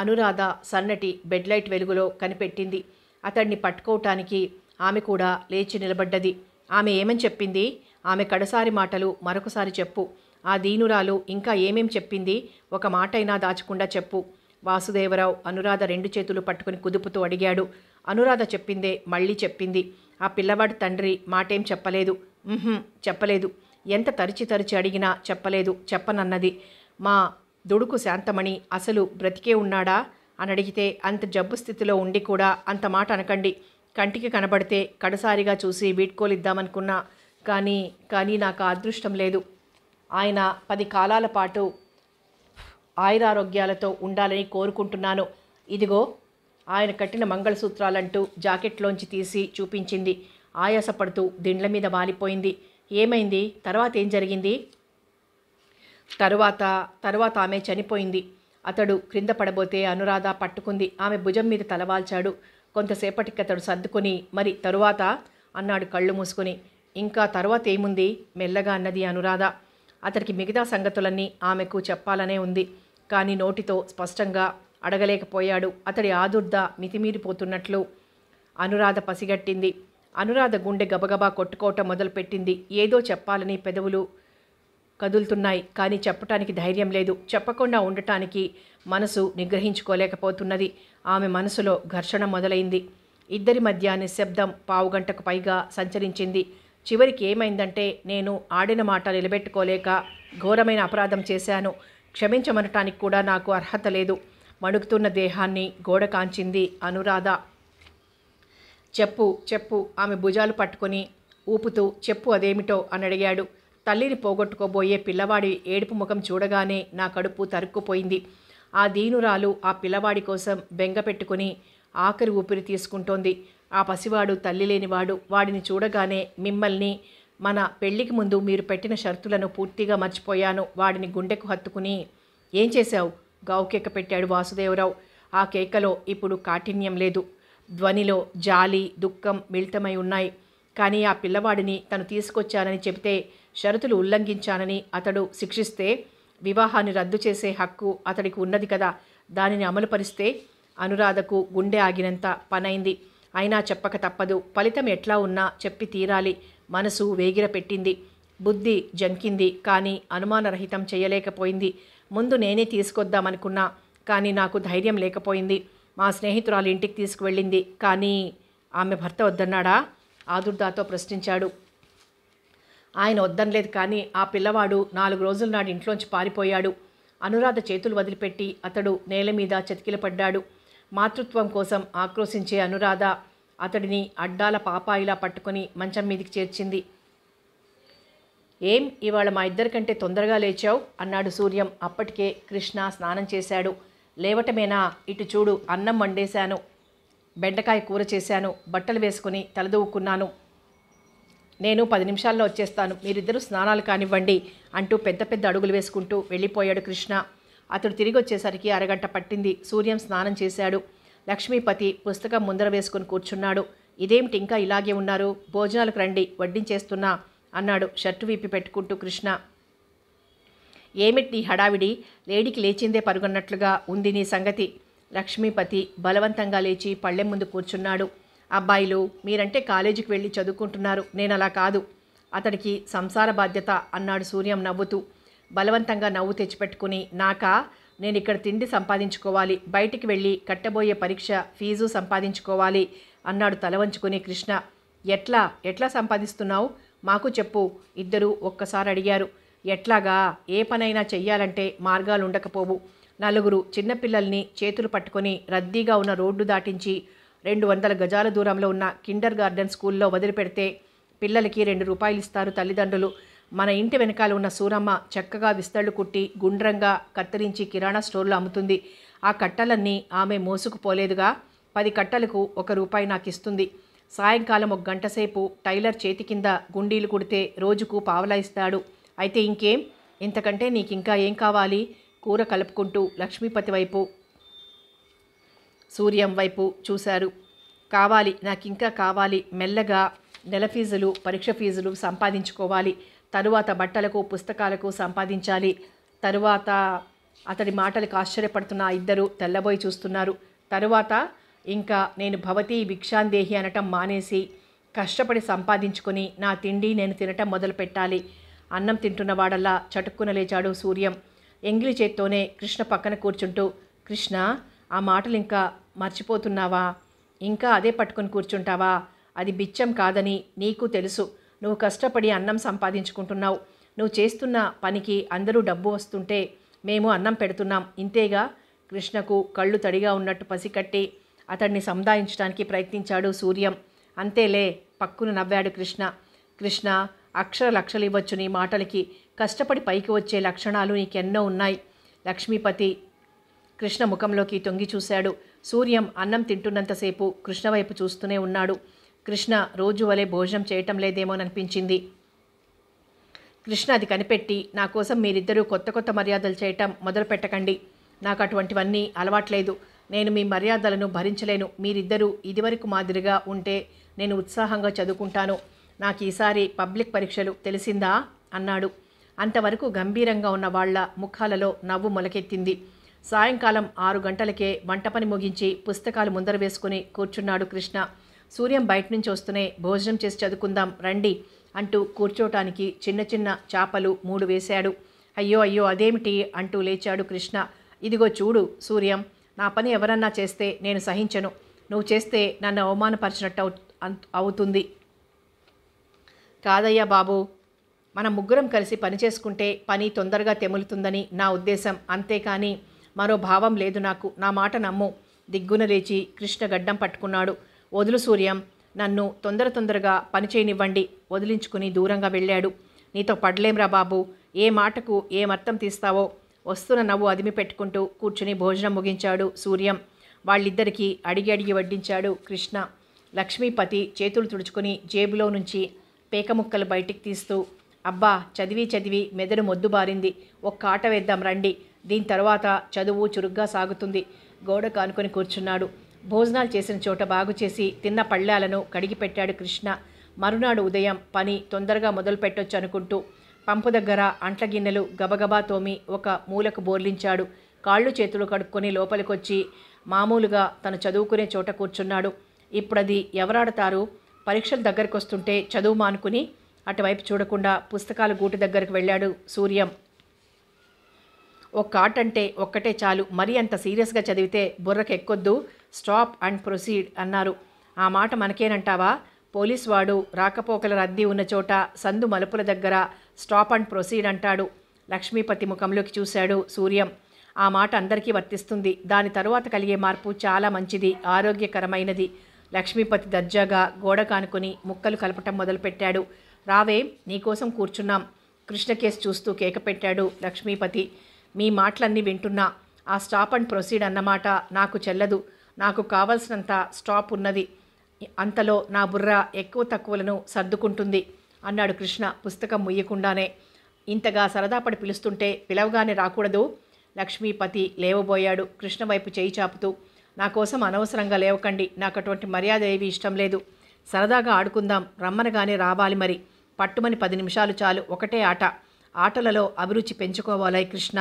అనురాధ సన్నటి బెడ్లైట్ వెలుగులో కనిపెట్టింది అతడిని పట్టుకోవటానికి ఆమె కూడా లేచి నిలబడ్డది ఆమె ఏమని చెప్పింది ఆమె కడసారి మాటలు మరొకసారి చెప్పు ఆ దీనురాలు ఇంకా ఏమేం చెప్పింది ఒక మాటైనా దాచకుండా చెప్పు వాసుదేవరావు అనురాధ రెండు చేతులు పట్టుకుని కుదుపుతూ అడిగాడు అనురాధ చెప్పిందే మళ్ళీ చెప్పింది ఆ పిల్లవాడి తండ్రి మాటేం చెప్పలేదు చెప్పలేదు ఎంత తరిచి తరిచి అడిగినా చెప్పలేదు చెప్పనన్నది మా దుడుకు శాంతమణి అసలు బ్రతికే ఉన్నాడా అని అడిగితే అంత జబ్బు స్థితిలో ఉండి కూడా అంత మాట అనకండి కంటికి కనబడితే కడసారిగా చూసి వీడ్కోలిద్దామనుకున్నా కానీ కానీ నాకు అదృష్టం లేదు ఆయన పది కాలాల పాటు ఆయురారోగ్యాలతో ఉండాలని కోరుకుంటున్నాను ఇదిగో ఆయన కట్టిన మంగళసూత్రాలంటూ జాకెట్లోంచి తీసి చూపించింది ఆయాసపడుతూ దిండ్ల మీద వాలిపోయింది ఏమైంది తర్వాత ఏం జరిగింది తరువాత తర్వాత ఆమె చనిపోయింది అతడు క్రింద పడబోతే అనురాధ పట్టుకుంది ఆమె భుజం మీద తలవాల్చాడు కొంతసేపటికి అతడు సర్దుకొని మరి తరువాత అన్నాడు కళ్ళు మూసుకొని ఇంకా తర్వాత ఏముంది మెల్లగా అన్నది అనురాధ అతడికి మిగతా సంగతులన్నీ ఆమెకు చెప్పాలనే ఉంది కానీ నోటితో స్పష్టంగా అడగలేకపోయాడు అతడి ఆదుర్ద మితిమీరిపోతున్నట్లు అనురాధ పసిగట్టింది అనురాధ గుండె గబగబా కొట్టుకోవటం మొదలుపెట్టింది ఏదో చెప్పాలని పెదవులు కదులుతున్నాయి కానీ చెప్పటానికి ధైర్యం లేదు చెప్పకుండా ఉండటానికి మనసు నిగ్రహించుకోలేకపోతున్నది ఆమె మనసులో ఘర్షణ మొదలైంది ఇద్దరి మధ్య నిశ్శబ్దం పావుగంటకు పైగా సంచరించింది చివరికి ఏమైందంటే నేను ఆడిన మాట నిలబెట్టుకోలేక ఘోరమైన అపరాధం చేశాను క్షమించమనటానికి కూడా నాకు అర్హత లేదు మణుకుతున్న దేహాన్ని గోడ కాంచింది అనురాధ చెప్పు చెప్పు ఆమె భుజాలు పట్టుకొని ఊపుతూ చెప్పు అదేమిటో అని అడిగాడు తల్లిని పోగొట్టుకోబోయే పిల్లవాడి ఏడుపు ముఖం చూడగానే నా కడుపు తరుక్కుపోయింది ఆ దీనురాలు ఆ పిల్లవాడి కోసం బెంగపెట్టుకుని ఆఖరి ఊపిరి తీసుకుంటోంది ఆ పసివాడు తల్లి లేనివాడు వాడిని చూడగానే మిమ్మల్ని మన పెళ్లికి ముందు మీరు పెట్టిన షరతులను పూర్తిగా మర్చిపోయాను వాడిని గుండెకు హత్తుకుని ఏం చేశావు గౌకేక పెట్టాడు వాసుదేవరావు ఆ కేకలో ఇప్పుడు కాఠిన్యం లేదు ధ్వనిలో జాలి దుఃఖం మిళితమై ఉన్నాయి కానీ ఆ పిల్లవాడిని తను తీసుకొచ్చానని చెబితే షరతులు ఉల్లంఘించానని అతడు శిక్షిస్తే వివాహాన్ని రద్దు చేసే హక్కు అతడికి ఉన్నది కదా దానిని అమలుపరిస్తే అనురాధకు గుండె ఆగినంత పనైంది అయినా చెప్పక తప్పదు ఫలితం ఎట్లా ఉన్నా చెప్పి తీరాలి మనసు వేగిర పెట్టింది బుద్ధి జంకింది కానీ అనుమానరహితం చేయలేకపోయింది ముందు నేనే తీసుకొద్దామనుకున్నా కానీ నాకు ధైర్యం లేకపోయింది మా స్నేహితురాలు ఇంటికి తీసుకువెళ్ళింది కానీ ఆమె భర్త వద్దన్నాడా ఆదుర్దాతో ప్రశ్నించాడు ఆయన వద్దనలేదు కానీ ఆ పిల్లవాడు నాలుగు రోజుల నాడు ఇంట్లోంచి పారిపోయాడు అనురాధ చేతులు వదిలిపెట్టి అతడు నేల మీద చతికిలపడ్డాడు మాతృత్వం కోసం ఆక్రోశించే అనురాధ అతడిని అడ్డాల పాపాయిలా పట్టుకొని మంచం మీదికి చేర్చింది ఏం ఇవాళ మా ఇద్దరికంటే తొందరగా లేచావు అన్నాడు సూర్యం అప్పటికే కృష్ణ స్నానం చేశాడు లేవటమేనా ఇటు చూడు అన్నం వండేశాను బెండకాయ కూర చేశాను బట్టలు వేసుకుని తలదూవుకున్నాను నేను పది నిమిషాల్లో వచ్చేస్తాను మీరిద్దరూ స్నానాలు కానివ్వండి అంటూ పెద్ద పెద్ద అడుగులు వేసుకుంటూ వెళ్ళిపోయాడు కృష్ణ అతడు తిరిగి వచ్చేసరికి అరగంట పట్టింది సూర్యం స్నానం చేశాడు లక్ష్మీపతి పుస్తకం ముందర వేసుకుని కూర్చున్నాడు ఇదేమిటి ఇంకా ఇలాగే ఉన్నారు భోజనాలకు రండి వడ్డించేస్తున్నా అన్నాడు షర్టు విప్పి పెట్టుకుంటూ కృష్ణ ఏమిటి హడావిడి లేడికి లేచిందే పరుగన్నట్లుగా ఉంది నీ సంగతి లక్ష్మీపతి బలవంతంగా లేచి పళ్ళెం ముందు కూర్చున్నాడు అబ్బాయిలు మీరంటే కాలేజీకి వెళ్ళి చదువుకుంటున్నారు నేను అలా కాదు అతడికి సంసార బాధ్యత అన్నాడు సూర్యం నవ్వుతూ బలవంతంగా నవ్వు తెచ్చిపెట్టుకుని నాకా నేను ఇక్కడ తిండి సంపాదించుకోవాలి బయటికి వెళ్ళి కట్టబోయే పరీక్ష ఫీజు సంపాదించుకోవాలి అన్నాడు తలవంచుకుని కృష్ణ ఎట్లా ఎట్లా సంపాదిస్తున్నావు మాకు చెప్పు ఇద్దరు ఒక్కసారి అడిగారు ఎట్లాగా ఏ పనైనా చెయ్యాలంటే మార్గాలు ఉండకపోవు నలుగురు చిన్నపిల్లల్ని చేతులు పట్టుకొని రద్దీగా ఉన్న రోడ్డు దాటించి రెండు వందల గజాల దూరంలో ఉన్న కిండర్ గార్డెన్ స్కూల్లో వదిలిపెడితే పిల్లలకి రెండు రూపాయలు ఇస్తారు తల్లిదండ్రులు మన ఇంటి వెనకాల ఉన్న సూరమ్మ చక్కగా విస్తళ్లు కుట్టి గుండ్రంగా కత్తిరించి కిరాణా స్టోర్లో అమ్ముతుంది ఆ కట్టలన్నీ ఆమె మోసుకుపోలేదుగా పది కట్టలకు ఒక రూపాయి నాకు ఇస్తుంది సాయంకాలం ఒక గంట సేపు టైలర్ చేతి కింద గుండీలు కుడితే రోజుకు పావలా ఇస్తాడు అయితే ఇంకేం ఇంతకంటే నీకింకా ఏం కావాలి కూర కలుపుకుంటూ లక్ష్మీపతి వైపు సూర్యం వైపు చూశారు కావాలి నాకింకా కావాలి మెల్లగా నెల ఫీజులు పరీక్ష ఫీజులు సంపాదించుకోవాలి తరువాత బట్టలకు పుస్తకాలకు సంపాదించాలి తరువాత అతడి మాటలకు ఆశ్చర్యపడుతున్న ఇద్దరు తెల్లబోయి చూస్తున్నారు తరువాత ఇంకా నేను భవతి భిక్షాందేహి అనటం మానేసి కష్టపడి సంపాదించుకొని నా తిండి నేను తినటం మొదలు పెట్టాలి అన్నం తింటున్నవాడల్లా చటుక్కున లేచాడు సూర్యం ఎంగిలి చేత్తోనే కృష్ణ పక్కన కూర్చుంటూ కృష్ణ ఆ మాటలు ఇంకా మర్చిపోతున్నావా ఇంకా అదే పట్టుకుని కూర్చుంటావా అది బిచ్చం కాదని నీకు తెలుసు నువ్వు కష్టపడి అన్నం సంపాదించుకుంటున్నావు నువ్వు చేస్తున్న పనికి అందరూ డబ్బు వస్తుంటే మేము అన్నం పెడుతున్నాం ఇంతేగా కృష్ణకు కళ్ళు తడిగా ఉన్నట్టు పసికట్టి అతడిని సముదాయించడానికి ప్రయత్నించాడు సూర్యం అంతేలే పక్కును నవ్వాడు కృష్ణ కృష్ణ అక్షర లక్షలు ఇవ్వచ్చు నీ మాటలకి కష్టపడి పైకి వచ్చే లక్షణాలు నీకెన్నో ఉన్నాయి లక్ష్మీపతి కృష్ణ ముఖంలోకి తొంగి చూశాడు సూర్యం అన్నం తింటున్నంతసేపు కృష్ణ వైపు చూస్తూనే ఉన్నాడు కృష్ణ రోజు వలె భోజనం చేయటం లేదేమోననిపించింది కృష్ణ అది కనిపెట్టి నా కోసం మీరిద్దరూ కొత్త కొత్త మర్యాదలు చేయటం మొదలు పెట్టకండి నాకు అటువంటివన్నీ అలవాట్లేదు నేను మీ మర్యాదలను భరించలేను మీరిద్దరూ ఇదివరకు మాదిరిగా ఉంటే నేను ఉత్సాహంగా చదువుకుంటాను నాకు ఈసారి పబ్లిక్ పరీక్షలు తెలిసిందా అన్నాడు అంతవరకు గంభీరంగా ఉన్న వాళ్ల ముఖాలలో నవ్వు మొలకెత్తింది సాయంకాలం ఆరు గంటలకే వంట పని ముగించి పుస్తకాలు ముందర వేసుకుని కూర్చున్నాడు కృష్ణ సూర్యం బయట నుంచి వస్తూనే భోజనం చేసి చదువుకుందాం రండి అంటూ కూర్చోటానికి చిన్న చిన్న చేపలు మూడు వేశాడు అయ్యో అయ్యో అదేమిటి అంటూ లేచాడు కృష్ణ ఇదిగో చూడు సూర్యం నా పని ఎవరన్నా చేస్తే నేను సహించను నువ్వు చేస్తే నన్ను అవమానపరిచినట్టు అవుతుంది కాదయ్యా బాబు మనం ముగ్గురం కలిసి పని చేసుకుంటే పని తొందరగా తెములుతుందని నా ఉద్దేశం అంతేకాని మరో భావం లేదు నాకు నా మాట నమ్ము దిగ్గున లేచి కృష్ణ గడ్డం పట్టుకున్నాడు వదులు సూర్యం నన్ను తొందర తొందరగా పనిచేయనివ్వండి వదిలించుకుని దూరంగా వెళ్ళాడు నీతో పడలేంరా బాబు ఏ మాటకు ఏమర్థం తీస్తావో వస్తున్న నవ్వు అదిమి పెట్టుకుంటూ కూర్చుని భోజనం ముగించాడు సూర్యం వాళ్ళిద్దరికీ అడిగి అడిగి వడ్డించాడు కృష్ణ లక్ష్మీపతి చేతులు తుడుచుకుని జేబులో నుంచి పేకముక్కలు బయటికి తీస్తూ అబ్బా చదివి చదివి మెదడు మొద్దుబారింది ఒక్క ఆట వేద్దాం రండి దీని తర్వాత చదువు చురుగ్గా సాగుతుంది గోడ కానుకొని కూర్చున్నాడు భోజనాలు చేసిన చోట బాగు చేసి తిన్న పళ్ళాలను కడిగి పెట్టాడు కృష్ణ మరునాడు ఉదయం పని తొందరగా మొదలు పెట్టొచ్చు అనుకుంటూ పంపు దగ్గర అంట్ల గిన్నెలు గబగబా తోమి ఒక మూలకు బోర్లించాడు కాళ్ళు చేతులు కడుక్కొని లోపలికొచ్చి మామూలుగా తను చదువుకునే చోట కూర్చున్నాడు ఇప్పుడది ఎవరాడతారు పరీక్షలు దగ్గరకు వస్తుంటే చదువు మానుకుని అటువైపు చూడకుండా పుస్తకాలు గూటి దగ్గరికి వెళ్ళాడు సూర్యం ఒక ఆర్ట్ అంటే ఒక్కటే చాలు మరీ అంత సీరియస్గా చదివితే బుర్రకు ఎక్కొద్దు స్టాప్ అండ్ ప్రొసీడ్ అన్నారు ఆ మాట మనకేనంటావా పోలీస్ వాడు రాకపోకల రద్దీ ఉన్న చోట సందు మలుపుల దగ్గర స్టాప్ అండ్ ప్రొసీడ్ అంటాడు లక్ష్మీపతి ముఖంలోకి చూశాడు సూర్యం ఆ మాట అందరికీ వర్తిస్తుంది దాని తరువాత కలిగే మార్పు చాలా మంచిది ఆరోగ్యకరమైనది లక్ష్మీపతి దర్జాగా గోడ కానుకొని ముక్కలు కలపటం మొదలుపెట్టాడు రావే నీకోసం కూర్చున్నాం కృష్ణ కేసు చూస్తూ కేక పెట్టాడు లక్ష్మీపతి మీ మాటలన్నీ వింటున్నా ఆ స్టాప్ అండ్ ప్రొసీడ్ అన్నమాట నాకు చెల్లదు నాకు కావలసినంత స్టాప్ ఉన్నది అంతలో నా బుర్ర ఎక్కువ తక్కువలను సర్దుకుంటుంది అన్నాడు కృష్ణ పుస్తకం ముయ్యకుండానే ఇంతగా సరదాపడి పిలుస్తుంటే పిలవగానే రాకూడదు లక్ష్మీపతి లేవబోయాడు కృష్ణ వైపు చేయి చాపుతూ నా కోసం అనవసరంగా లేవకండి నాకు అటువంటి మర్యాద ఏవి ఇష్టం లేదు సరదాగా ఆడుకుందాం రమ్మనగానే రావాలి మరి పట్టుమని పది నిమిషాలు చాలు ఒకటే ఆట ఆటలలో అభిరుచి పెంచుకోవాలి కృష్ణ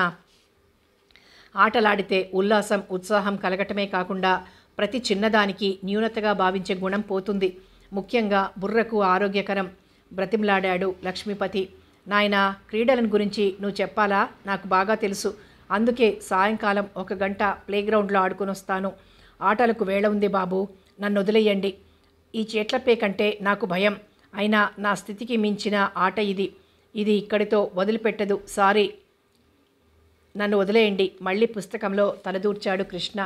ఆటలాడితే ఉల్లాసం ఉత్సాహం కలగటమే కాకుండా ప్రతి చిన్నదానికి న్యూనతగా భావించే గుణం పోతుంది ముఖ్యంగా బుర్రకు ఆరోగ్యకరం బ్రతిమలాడాడు లక్ష్మీపతి నాయన క్రీడలను గురించి నువ్వు చెప్పాలా నాకు బాగా తెలుసు అందుకే సాయంకాలం ఒక గంట ప్లేగ్రౌండ్లో ఆడుకుని వస్తాను ఆటలకు వేళ ఉంది బాబు నన్ను వదిలేయండి ఈ చేట్లపే కంటే నాకు భయం అయినా నా స్థితికి మించిన ఆట ఇది ఇది ఇక్కడితో వదిలిపెట్టదు సారీ నన్ను వదిలేయండి మళ్ళీ పుస్తకంలో తలదూర్చాడు కృష్ణ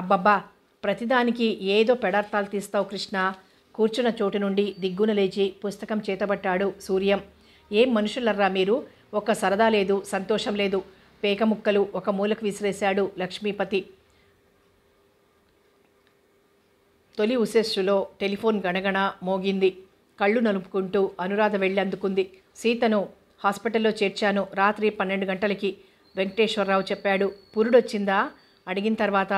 అబ్బబ్బా ప్రతిదానికి ఏదో పెడార్థాలు తీస్తావు కృష్ణ కూర్చున్న చోటు నుండి దిగ్గున లేచి పుస్తకం చేతబట్టాడు సూర్యం ఏం మనుషులర్రా మీరు ఒక సరదా లేదు సంతోషం లేదు పేకముక్కలు ఒక మూలకు విసిరేశాడు లక్ష్మీపతి తొలి ఉశస్సులో టెలిఫోన్ గణగణ మోగింది కళ్ళు నలుపుకుంటూ అనురాధ వెళ్ళి అందుకుంది సీతను హాస్పిటల్లో చేర్చాను రాత్రి పన్నెండు గంటలకి వెంకటేశ్వరరావు చెప్పాడు పురుడొచ్చిందా అడిగిన తర్వాత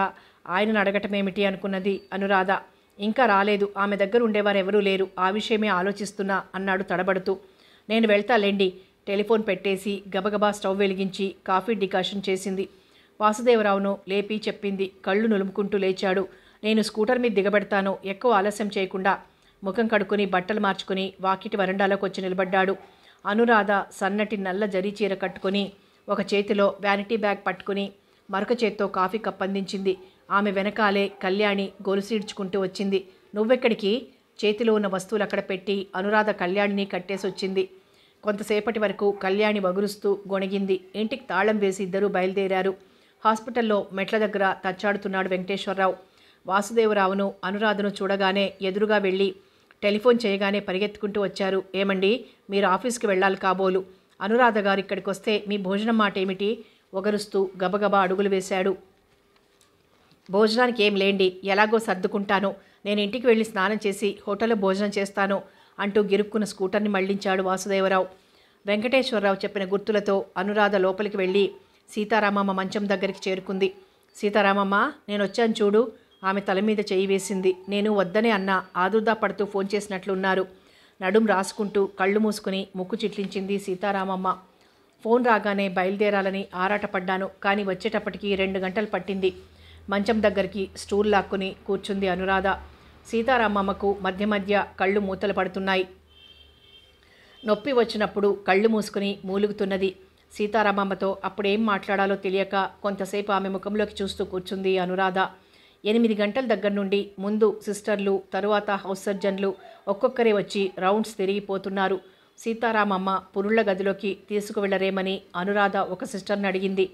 ఆయనను అడగటమేమిటి అనుకున్నది అనురాధ ఇంకా రాలేదు ఆమె దగ్గర ఉండేవారు ఎవరూ లేరు ఆ విషయమే ఆలోచిస్తున్నా అన్నాడు తడబడుతూ నేను వెళ్తాలేండి టెలిఫోన్ పెట్టేసి గబగబా స్టవ్ వెలిగించి కాఫీ డికాషన్ చేసింది వాసుదేవరావును లేపి చెప్పింది కళ్ళు నులుముకుంటూ లేచాడు నేను స్కూటర్ మీద దిగబెడతాను ఎక్కువ ఆలస్యం చేయకుండా ముఖం కడుకుని బట్టలు మార్చుకుని వాకిటి వరండాలోకి వచ్చి నిలబడ్డాడు అనురాధ సన్నటి నల్ల జరీ చీర కట్టుకుని ఒక చేతిలో వ్యానిటీ బ్యాగ్ పట్టుకుని మరొక చేత్తో కాఫీ కప్ అందించింది ఆమె వెనకాలే కళ్యాణి గొలుసీడ్చుకుంటూ వచ్చింది నువ్వెక్కడికి చేతిలో ఉన్న వస్తువులు అక్కడ పెట్టి అనురాధ కళ్యాణిని కట్టేసి వచ్చింది కొంతసేపటి వరకు కళ్యాణి వగురుస్తూ గొణగింది ఇంటికి తాళం వేసి ఇద్దరూ బయలుదేరారు హాస్పిటల్లో మెట్ల దగ్గర తచ్చాడుతున్నాడు వెంకటేశ్వరరావు వాసుదేవరావును అనురాధను చూడగానే ఎదురుగా వెళ్ళి టెలిఫోన్ చేయగానే పరిగెత్తుకుంటూ వచ్చారు ఏమండి మీరు ఆఫీస్కి వెళ్ళాలి కాబోలు అనురాధ గారు ఇక్కడికి వస్తే మీ భోజనం మాట ఏమిటి ఒగరుస్తూ గబగబా అడుగులు వేశాడు భోజనానికి ఏం లేండి ఎలాగో సర్దుకుంటాను నేను ఇంటికి వెళ్ళి స్నానం చేసి హోటల్లో భోజనం చేస్తాను అంటూ గిరుక్కున్న స్కూటర్ని మళ్లించాడు వాసుదేవరావు వెంకటేశ్వరరావు చెప్పిన గుర్తులతో అనురాధ లోపలికి వెళ్ళి సీతారామమ్మ మంచం దగ్గరికి చేరుకుంది సీతారామమ్మ నేను వచ్చాను చూడు ఆమె తల మీద చేయి వేసింది నేను వద్దనే అన్న ఆదుర్దా పడుతూ ఫోన్ చేసినట్లున్నారు నడుం రాసుకుంటూ కళ్ళు మూసుకుని ముక్కు చిట్లించింది సీతారామమ్మ ఫోన్ రాగానే బయలుదేరాలని ఆరాటపడ్డాను కానీ వచ్చేటప్పటికి రెండు గంటలు పట్టింది మంచం దగ్గరికి స్టూల్ లాక్కుని కూర్చుంది అనురాధ సీతారామమ్మకు మధ్య మధ్య కళ్ళు మూతలు పడుతున్నాయి నొప్పి వచ్చినప్పుడు కళ్ళు మూసుకుని మూలుగుతున్నది సీతారామమ్మతో అప్పుడేం మాట్లాడాలో తెలియక కొంతసేపు ఆమె ముఖంలోకి చూస్తూ కూర్చుంది అనురాధ ఎనిమిది గంటల దగ్గర నుండి ముందు సిస్టర్లు తరువాత హౌస్ సర్జన్లు ఒక్కొక్కరే వచ్చి రౌండ్స్ తిరిగిపోతున్నారు సీతారామమ్మ పురుళ్ల గదిలోకి తీసుకువెళ్లరేమని అనురాధ ఒక సిస్టర్ని అడిగింది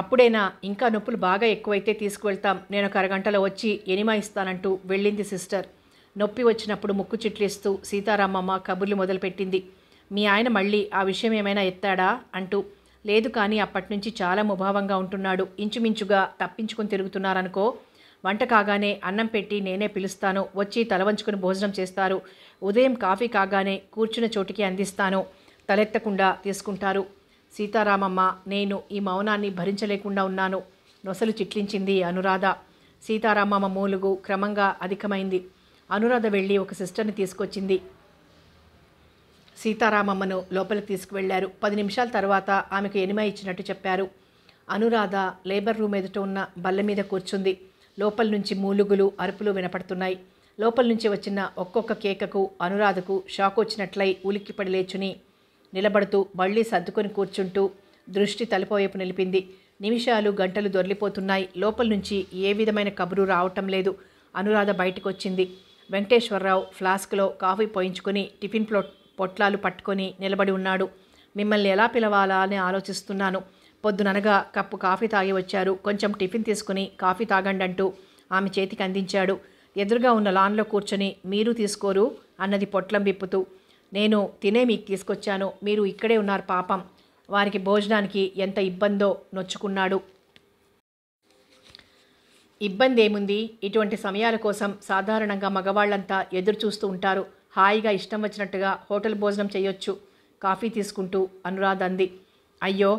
అప్పుడైనా ఇంకా నొప్పులు బాగా ఎక్కువైతే తీసుకువెళ్తాం నేను ఒక అరగంటలో వచ్చి ఎనిమాయిస్తానంటూ వెళ్ళింది సిస్టర్ నొప్పి వచ్చినప్పుడు ముక్కు చిట్లేస్తూ సీతారామమ్మ కబుర్లు మొదలుపెట్టింది మీ ఆయన మళ్ళీ ఆ విషయం ఏమైనా ఎత్తాడా అంటూ లేదు కానీ అప్పటి నుంచి చాలా ముభావంగా ఉంటున్నాడు ఇంచుమించుగా తప్పించుకుని తిరుగుతున్నారనుకో వంట కాగానే అన్నం పెట్టి నేనే పిలుస్తాను వచ్చి తలవంచుకుని భోజనం చేస్తారు ఉదయం కాఫీ కాగానే కూర్చున్న చోటికి అందిస్తాను తలెత్తకుండా తీసుకుంటారు సీతారామమ్మ నేను ఈ మౌనాన్ని భరించలేకుండా ఉన్నాను నొసలు చిట్లించింది అనురాధ సీతారామమ్మ మూలుగు క్రమంగా అధికమైంది అనురాధ వెళ్ళి ఒక సిస్టర్ని తీసుకొచ్చింది సీతారామమ్మను లోపలికి తీసుకువెళ్లారు పది నిమిషాల తర్వాత ఆమెకు ఎనిమ ఇచ్చినట్టు చెప్పారు అనురాధ లేబర్ రూమ్ ఎదుట ఉన్న బల్ల మీద కూర్చుంది లోపల నుంచి మూలుగులు అరుపులు వినపడుతున్నాయి లోపల నుంచి వచ్చిన ఒక్కొక్క కేకకు అనురాధకు షాక్ వచ్చినట్లయి ఉలిక్కిపడి లేచుని నిలబడుతూ మళ్ళీ సర్దుకొని కూర్చుంటూ దృష్టి తలపోవైపు నిలిపింది నిమిషాలు గంటలు దొరిలిపోతున్నాయి లోపల నుంచి ఏ విధమైన కబురు రావటం లేదు అనురాధ బయటకు వచ్చింది వెంకటేశ్వరరావు ఫ్లాస్క్లో కాఫీ పోయించుకుని టిఫిన్ ప్లోట్ పొట్లాలు పట్టుకొని నిలబడి ఉన్నాడు మిమ్మల్ని ఎలా పిలవాలా అని ఆలోచిస్తున్నాను పొద్దుననగా కప్పు కాఫీ తాగి వచ్చారు కొంచెం టిఫిన్ తీసుకుని కాఫీ తాగండి అంటూ ఆమె చేతికి అందించాడు ఎదురుగా ఉన్న లాన్లో కూర్చొని మీరు తీసుకోరు అన్నది పొట్లం విప్పుతూ నేను తినే మీకు తీసుకొచ్చాను మీరు ఇక్కడే ఉన్నారు పాపం వారికి భోజనానికి ఎంత ఇబ్బందో నొచ్చుకున్నాడు ఇబ్బంది ఏముంది ఇటువంటి సమయాల కోసం సాధారణంగా మగవాళ్ళంతా ఎదురు చూస్తూ ఉంటారు హాయిగా ఇష్టం వచ్చినట్టుగా హోటల్ భోజనం చేయొచ్చు కాఫీ తీసుకుంటూ అనురాధ అంది అయ్యో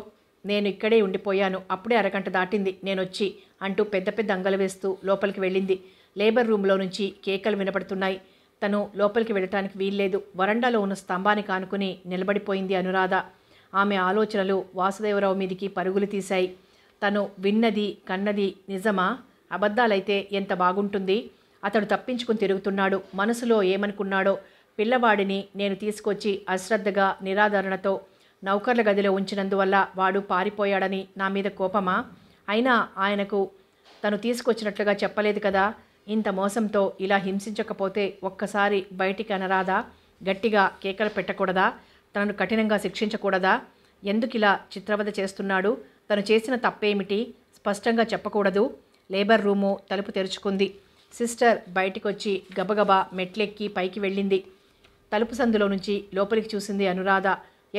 నేను ఇక్కడే ఉండిపోయాను అప్పుడే అరగంట దాటింది నేనొచ్చి అంటూ పెద్ద పెద్ద అంగలు వేస్తూ లోపలికి వెళ్ళింది లేబర్ రూమ్లో నుంచి కేకలు వినపడుతున్నాయి తను లోపలికి వెళ్ళటానికి వీల్లేదు వరండాలో ఉన్న స్తంభానికి ఆనుకుని నిలబడిపోయింది అనురాధ ఆమె ఆలోచనలు వాసుదేవరావు మీదికి పరుగులు తీశాయి తను విన్నది కన్నది నిజమా అబద్ధాలైతే ఎంత బాగుంటుంది అతడు తప్పించుకుని తిరుగుతున్నాడు మనసులో ఏమనుకున్నాడో పిల్లవాడిని నేను తీసుకొచ్చి అశ్రద్ధగా నిరాదరణతో నౌకర్ల గదిలో ఉంచినందువల్ల వాడు పారిపోయాడని నా మీద కోపమా అయినా ఆయనకు తను తీసుకొచ్చినట్లుగా చెప్పలేదు కదా ఇంత మోసంతో ఇలా హింసించకపోతే ఒక్కసారి బయటికి అనరాదా గట్టిగా కేకలు పెట్టకూడదా తనను కఠినంగా శిక్షించకూడదా ఎందుకు ఇలా చిత్రవద చేస్తున్నాడు తను చేసిన తప్పేమిటి స్పష్టంగా చెప్పకూడదు లేబర్ రూము తలుపు తెరుచుకుంది సిస్టర్ వచ్చి గబగబా మెట్లెక్కి పైకి వెళ్ళింది తలుపు సందులో నుంచి లోపలికి చూసింది అనురాధ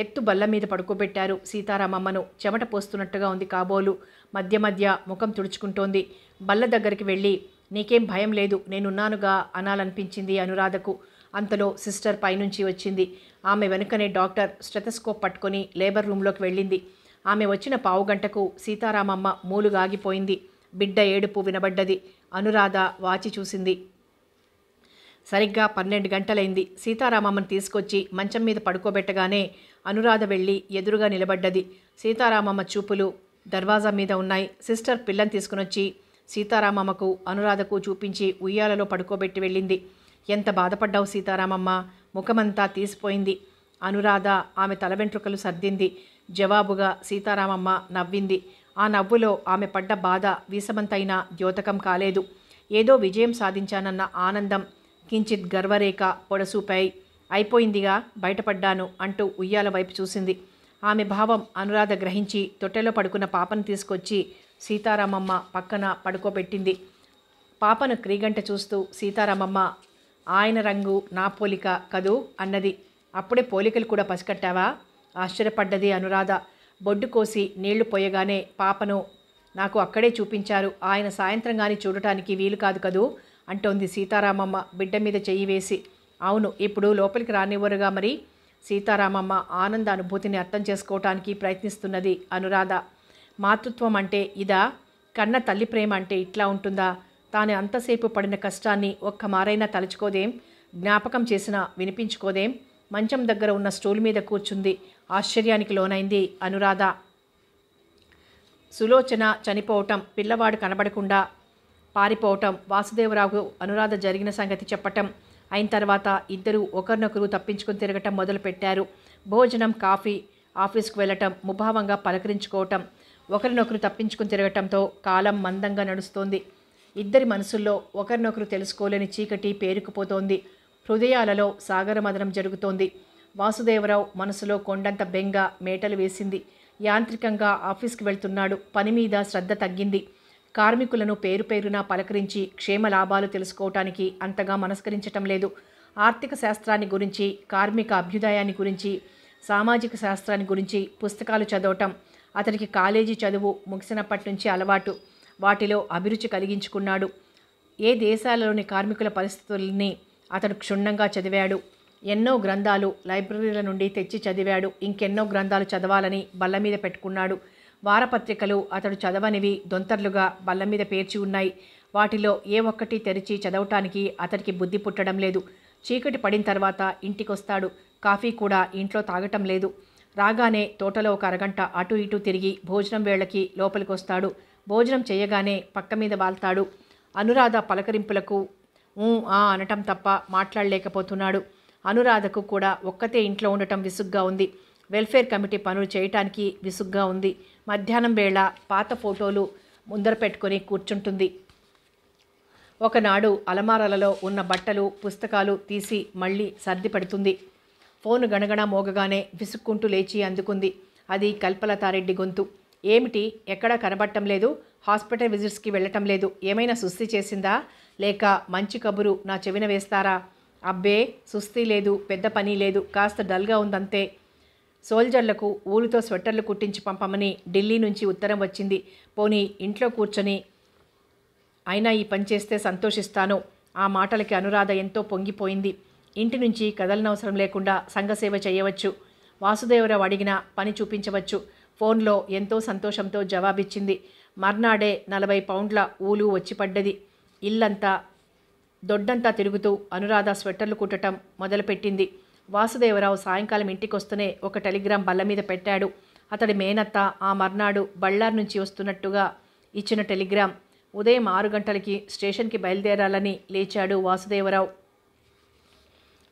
ఎత్తు బల్ల మీద పడుకోబెట్టారు సీతారామమ్మను చెమట పోస్తున్నట్టుగా ఉంది కాబోలు మధ్య మధ్య ముఖం తుడుచుకుంటోంది బల్ల దగ్గరికి వెళ్ళి నీకేం భయం లేదు నేనున్నానుగా అనాలనిపించింది అనురాధకు అంతలో సిస్టర్ పైనుంచి వచ్చింది ఆమె వెనుకనే డాక్టర్ స్టెథస్కోప్ పట్టుకొని లేబర్ రూమ్లోకి వెళ్ళింది ఆమె వచ్చిన పావుగంటకు సీతారామమ్మ మూలుగాగిపోయింది బిడ్డ ఏడుపు వినబడ్డది అనురాధ వాచి చూసింది సరిగ్గా పన్నెండు గంటలైంది సీతారామమ్మను తీసుకొచ్చి మంచం మీద పడుకోబెట్టగానే అనురాధ వెళ్ళి ఎదురుగా నిలబడ్డది సీతారామమ్మ చూపులు దర్వాజా మీద ఉన్నాయి సిస్టర్ పిల్లని తీసుకునొచ్చి సీతారామమ్మకు అనురాధకు చూపించి ఉయ్యాలలో పడుకోబెట్టి వెళ్ళింది ఎంత బాధపడ్డావు సీతారామమ్మ ముఖమంతా తీసిపోయింది అనురాధ ఆమె తల వెంట్రుకలు సర్దింది జవాబుగా సీతారామమ్మ నవ్వింది ఆ నవ్వులో ఆమె పడ్డ బాధ వీసమంతైనా ద్యోతకం కాలేదు ఏదో విజయం సాధించానన్న ఆనందం కించిత్ గర్వరేఖ పొడసూపాయి అయిపోయిందిగా బయటపడ్డాను అంటూ ఉయ్యాల వైపు చూసింది ఆమె భావం అనురాధ గ్రహించి తొట్టెలో పడుకున్న పాపను తీసుకొచ్చి సీతారామమ్మ పక్కన పడుకోబెట్టింది పాపను క్రీగంట చూస్తూ సీతారామమ్మ ఆయన రంగు నా పోలిక కదూ అన్నది అప్పుడే పోలికలు కూడా పసికట్టావా ఆశ్చర్యపడ్డది అనురాధ బొడ్డు కోసి నీళ్లు పోయగానే పాపను నాకు అక్కడే చూపించారు ఆయన సాయంత్రం కానీ చూడటానికి వీలు కాదు కదూ అంటోంది సీతారామమ్మ బిడ్డ మీద చెయ్యి వేసి అవును ఇప్పుడు లోపలికి రానివ్వరుగా మరి సీతారామమ్మ ఆనంద అనుభూతిని అర్థం చేసుకోవటానికి ప్రయత్నిస్తున్నది అనురాధ మాతృత్వం అంటే ఇదా కన్న తల్లి ప్రేమ అంటే ఇట్లా ఉంటుందా తాను అంతసేపు పడిన కష్టాన్ని ఒక్క మారైనా తలుచుకోదేం జ్ఞాపకం చేసినా వినిపించుకోదేం మంచం దగ్గర ఉన్న స్టూల్ మీద కూర్చుంది ఆశ్చర్యానికి లోనైంది అనురాధ సులోచన చనిపోవటం పిల్లవాడు కనబడకుండా పారిపోవటం వాసుదేవరావు అనురాధ జరిగిన సంగతి చెప్పటం అయిన తర్వాత ఇద్దరూ ఒకరినొకరు తప్పించుకుని తిరగటం మొదలుపెట్టారు భోజనం కాఫీ ఆఫీస్కు వెళ్ళటం ముభావంగా పలకరించుకోవటం ఒకరినొకరు తప్పించుకుని తిరగటంతో కాలం మందంగా నడుస్తోంది ఇద్దరి మనసుల్లో ఒకరినొకరు తెలుసుకోలేని చీకటి పేరుకుపోతోంది హృదయాలలో సాగరమదనం జరుగుతోంది వాసుదేవరావు మనసులో కొండంత బెంగ మేటలు వేసింది యాంత్రికంగా ఆఫీస్కి వెళ్తున్నాడు పని మీద శ్రద్ధ తగ్గింది కార్మికులను పేరు పేరున పలకరించి క్షేమ లాభాలు తెలుసుకోవటానికి అంతగా మనస్కరించటం లేదు ఆర్థిక శాస్త్రాన్ని గురించి కార్మిక అభ్యుదయాన్ని గురించి సామాజిక శాస్త్రాన్ని గురించి పుస్తకాలు చదవటం అతనికి కాలేజీ చదువు ముగిసినప్పటి నుంచి అలవాటు వాటిలో అభిరుచి కలిగించుకున్నాడు ఏ దేశాలలోని కార్మికుల పరిస్థితుల్ని అతడు క్షుణ్ణంగా చదివాడు ఎన్నో గ్రంథాలు లైబ్రరీల నుండి తెచ్చి చదివాడు ఇంకెన్నో గ్రంథాలు చదవాలని బల్ల మీద పెట్టుకున్నాడు వారపత్రికలు అతడు చదవనివి దొంతర్లుగా బల్ల మీద పేర్చి ఉన్నాయి వాటిలో ఏ ఒక్కటి తెరిచి చదవటానికి అతడికి బుద్ధి పుట్టడం లేదు చీకటి పడిన తర్వాత ఇంటికొస్తాడు కాఫీ కూడా ఇంట్లో తాగటం లేదు రాగానే తోటలో ఒక అరగంట అటు ఇటు తిరిగి భోజనం వేళకి లోపలికొస్తాడు భోజనం చేయగానే పక్క మీద వాల్తాడు అనురాధ పలకరింపులకు ఆ అనటం తప్ప మాట్లాడలేకపోతున్నాడు అనురాధకు కూడా ఒక్కతే ఇంట్లో ఉండటం విసుగ్గా ఉంది వెల్ఫేర్ కమిటీ పనులు చేయటానికి విసుగ్గా ఉంది మధ్యాహ్నం వేళ పాత ఫోటోలు ముందర పెట్టుకొని కూర్చుంటుంది ఒకనాడు అలమారాలలో ఉన్న బట్టలు పుస్తకాలు తీసి మళ్ళీ సర్ది పెడుతుంది ఫోను గణగణ మోగగానే విసుక్కుంటూ లేచి అందుకుంది అది కల్పలతారెడ్డి గొంతు ఏమిటి ఎక్కడా కనబడటం లేదు హాస్పిటల్ విజిట్స్కి వెళ్ళటం లేదు ఏమైనా సుస్థి చేసిందా లేక మంచి కబురు నా చెవిన వేస్తారా అబ్బే సుస్తీ లేదు పెద్ద పని లేదు కాస్త డల్గా ఉందంతే సోల్జర్లకు ఊరితో స్వెట్టర్లు కుట్టించి పంపమని ఢిల్లీ నుంచి ఉత్తరం వచ్చింది పోనీ ఇంట్లో కూర్చొని అయినా ఈ పని చేస్తే సంతోషిస్తాను ఆ మాటలకి అనురాధ ఎంతో పొంగిపోయింది ఇంటి నుంచి కదలనవసరం లేకుండా సంఘసేవ చేయవచ్చు వాసుదేవరావు అడిగిన పని చూపించవచ్చు ఫోన్లో ఎంతో సంతోషంతో జవాబిచ్చింది మర్నాడే నలభై పౌండ్ల ఊలు వచ్చిపడ్డది ఇల్లంతా దొడ్డంతా తిరుగుతూ అనురాధ స్వెట్టర్లు కుట్టడం మొదలుపెట్టింది వాసుదేవరావు సాయంకాలం ఇంటికొస్తూనే ఒక టెలిగ్రామ్ బల్ల మీద పెట్టాడు అతడి మేనత్త ఆ మర్నాడు బళ్ళార్ నుంచి వస్తున్నట్టుగా ఇచ్చిన టెలిగ్రామ్ ఉదయం ఆరు గంటలకి స్టేషన్కి బయలుదేరాలని లేచాడు వాసుదేవరావు